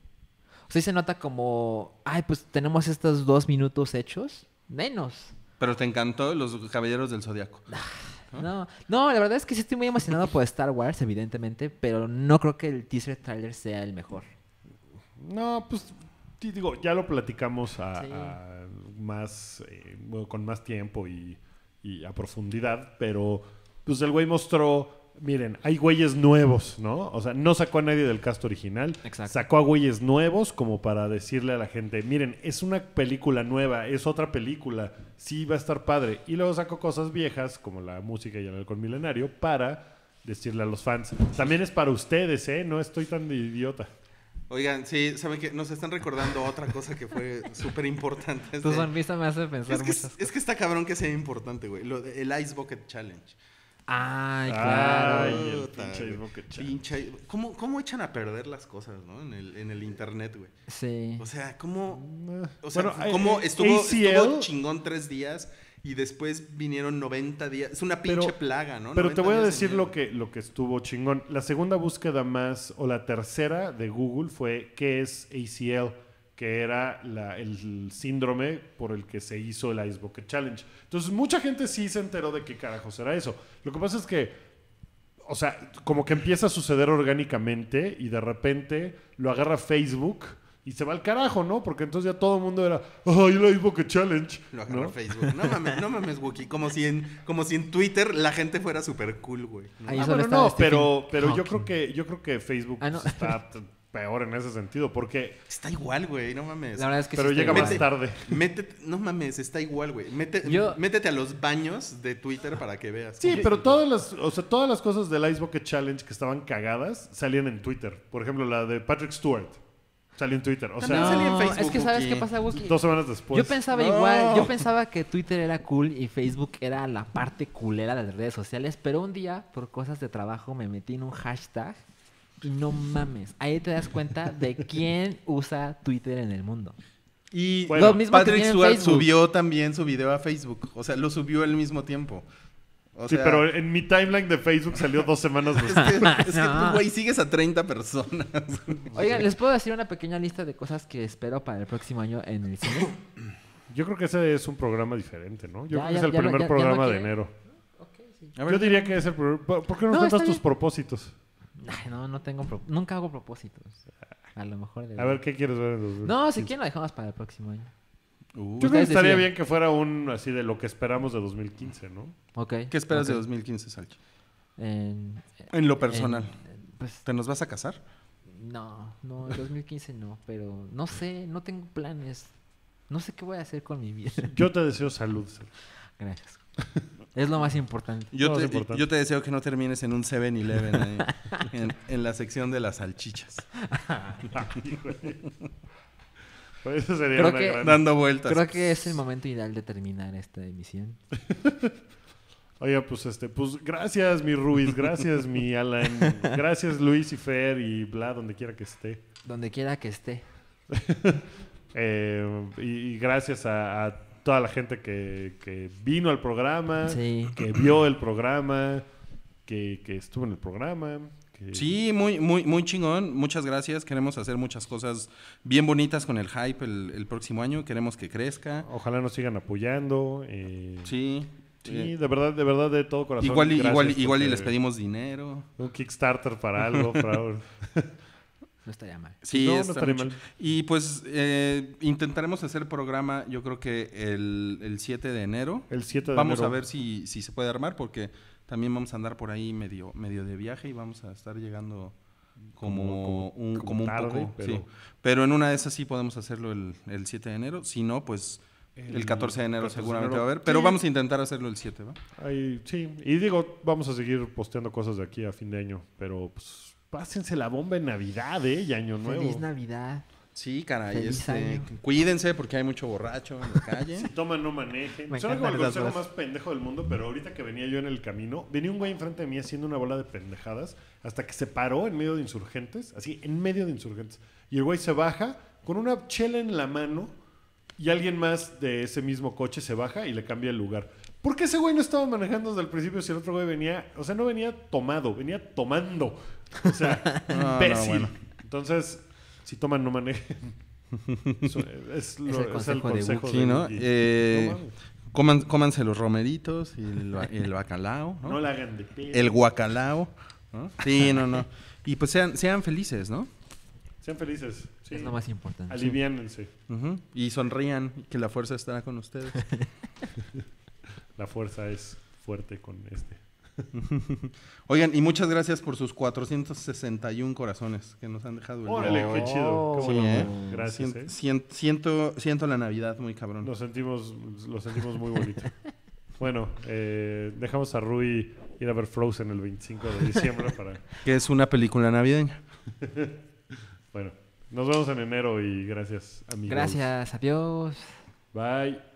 O se nota como, ay, pues tenemos estos dos minutos hechos, menos. Pero te encantó Los Caballeros del Zodíaco. Ah, ¿no? no, la verdad es que sí estoy muy emocionado por Star Wars, evidentemente, pero no creo que el teaser trailer sea el mejor. No, pues digo, ya lo platicamos más, eh, con más tiempo y, y a profundidad, pero pues el güey mostró miren, hay güeyes nuevos, ¿no? O sea, no sacó a nadie del cast original. Sacó a güeyes nuevos como para decirle a la gente, miren, es una película nueva, es otra película, sí va a estar padre. Y luego sacó cosas viejas, como la música y el alcohol milenario, para decirle a los fans. También es para ustedes, ¿eh? No estoy tan idiota. Oigan, sí, saben que nos están recordando otra cosa que fue súper importante. Tu sonrisa me hace pensar es que, muchas Es que está cabrón que sea importante, güey. el Ice Bucket Challenge. Ay, claro. pincha, ¿Cómo, ¿Cómo, echan a perder las cosas, no? En el, en el internet, güey. Sí. O sea, ¿cómo, o sea, ¿cómo eh, eh, estuvo, chingón tres días y después vinieron 90 días? Es una pinche plaga, ¿no? Pero te voy a decir lo que, lo que estuvo chingón. La segunda búsqueda más, o la tercera de Google fue, ¿qué es ACL? que era el síndrome por el que se hizo el Ice Bucket Challenge. Entonces, mucha gente sí se enteró de qué carajo era eso. Lo que pasa es que, o sea, como que empieza a suceder orgánicamente y de repente lo agarra Facebook y se va al carajo, ¿no? Porque entonces ya todo el mundo era, ¡ay, el Ice Bucket Challenge! Lo agarra Facebook. No mames, no mames, Wookie. Como si en, como si en Twitter la gente fuera súper cool, güey. ¿no? Ah, bueno, no, este pero, pero yo creo que, yo creo que Facebook ah, está peor en ese sentido, porque... Está igual, güey, no mames. La verdad es que Pero llega más tarde. no mames, está igual, güey. Métete, a los baños de Twitter para que veas. Sí, pero todas las, o sea, todas las cosas del Ice Bucket Challenge que estaban cagadas salían en Twitter. Por ejemplo, la de Patrick Stewart. Salió en Twitter. O sea, Es que sabes qué pasa, Dos semanas después. Yo pensaba igual, yo pensaba que Twitter era cool y Facebook era la parte culera de las redes sociales, pero un día, por cosas de trabajo, me metí en un hashtag pues, no mames. Ahí te das cuenta de quién usa Twitter en el mundo. Y Patrick subió también su video a Facebook. O sea, lo subió al mismo tiempo. sí, pero en mi timeline de Facebook salió dos semanas después. es que, tú, güey, sigues a 30 personas. Oigan, ¿les puedo decir una pequeña lista de cosas que espero para el próximo año en el cine? Yo creo que ese es un programa diferente, ¿no? Yo creo que es el primer programa de enero. Yo diría que es el primer... ¿Por qué no cuentas tus propósitos? no, no tengo. Nunca hago propósitos. A lo mejor. A ver, ¿qué quieres ver en 2015? No, si quieren lo dejamos para el próximo año. Uh. Yo estaría bien que fuera un así de lo que esperamos de 2015, ¿no? Ok. ¿Qué esperas de 2015, Salch? En, en lo personal. Pues, ¿Te nos vas a casar? No, no, en 2015 no, pero no sé, no tengo planes. No sé qué voy a hacer con mi vida. Yo te deseo salud. Gracias. Es lo más importante. Yo, te, deseo que no termines en un 7-Eleven en, la sección de las salchichas. Pues eso sería una gran... Dando vueltas. Creo que es el momento ideal de terminar esta emisión. oye pues este, pues gracias mi Ruiz, gracias mi Alan, gracias Luis y Fer y bla, donde quiera que esté. Donde quiera que esté. Eh, y, gracias a, a toda la gente que, que vino al programa, que vio el programa, que, estuvo en el programa. Sí, muy, muy, muy chingón. Muchas gracias. Queremos hacer muchas cosas bien bonitas con el hype el, próximo año. Queremos que crezca. Ojalá nos sigan apoyando. Eh, sí. Sí, eh, de verdad, de verdad, de todo corazón. Igual, igual, y les pedimos dinero. Un Kickstarter para algo, por No estaría mal. Sí, no, mal. Y pues eh, intentaremos hacer programa, yo creo que el, el 7 de enero. El 7 de vamos enero. Vamos a ver si, se puede armar, porque también vamos a andar por ahí medio, medio de viaje y vamos a estar llegando como, un, como poco. Pero... en una de esas sí podemos hacerlo el, el 7 de enero. Si no, pues el, 14 de enero seguramente va a haber. Pero vamos a intentar hacerlo el 7, ¿va? sí, y digo, vamos a seguir posteando cosas de aquí a fin de año, pero pues pásense la bomba en Navidad, ¿eh? Y Año Nuevo. Feliz Navidad. Sí, caray. Este, cuídense porque hay mucho borracho en la calle. si toman, no manejen. Me Suena como el consejo más pendejo del mundo, pero ahorita que venía yo en el camino, venía un güey enfrente de mí haciendo una bola de pendejadas hasta que se paró en medio de insurgentes, así, en medio de insurgentes. Y el güey se baja con una chela en la mano y alguien más de ese mismo coche se baja y le cambia el lugar. ¿Por qué ese güey no estaba manejando desde el principio si el otro güey venía, o sea, no venía tomado, venía tomando? O sea, imbécil. Entonces, si toman, no manejen. es, lo, es, el consejo, es ¿no? Eh, coman, cómanse los romeritos y el, bacalao. ¿no? la hagan de pie. El guacalao. Sí, no, no. Y pues sean, sean felices, ¿no? Sean felices. Es lo más importante. Aliviánense. Y sonrían, que la fuerza estará con ustedes. la fuerza es fuerte con este. Oigan, y muchas gracias por sus 461 corazones que nos han dejado. El Órale, qué chido. Oh, sí, ¿eh? Gracias. ¿eh? siento, la Navidad muy cabrón. Lo sentimos, muy bonito. bueno, eh, dejamos a Rui ir a ver Frozen el 25 de diciembre para... Que es una película navideña. bueno, nos vemos en enero y gracias, amigos. Gracias, adiós. Bye.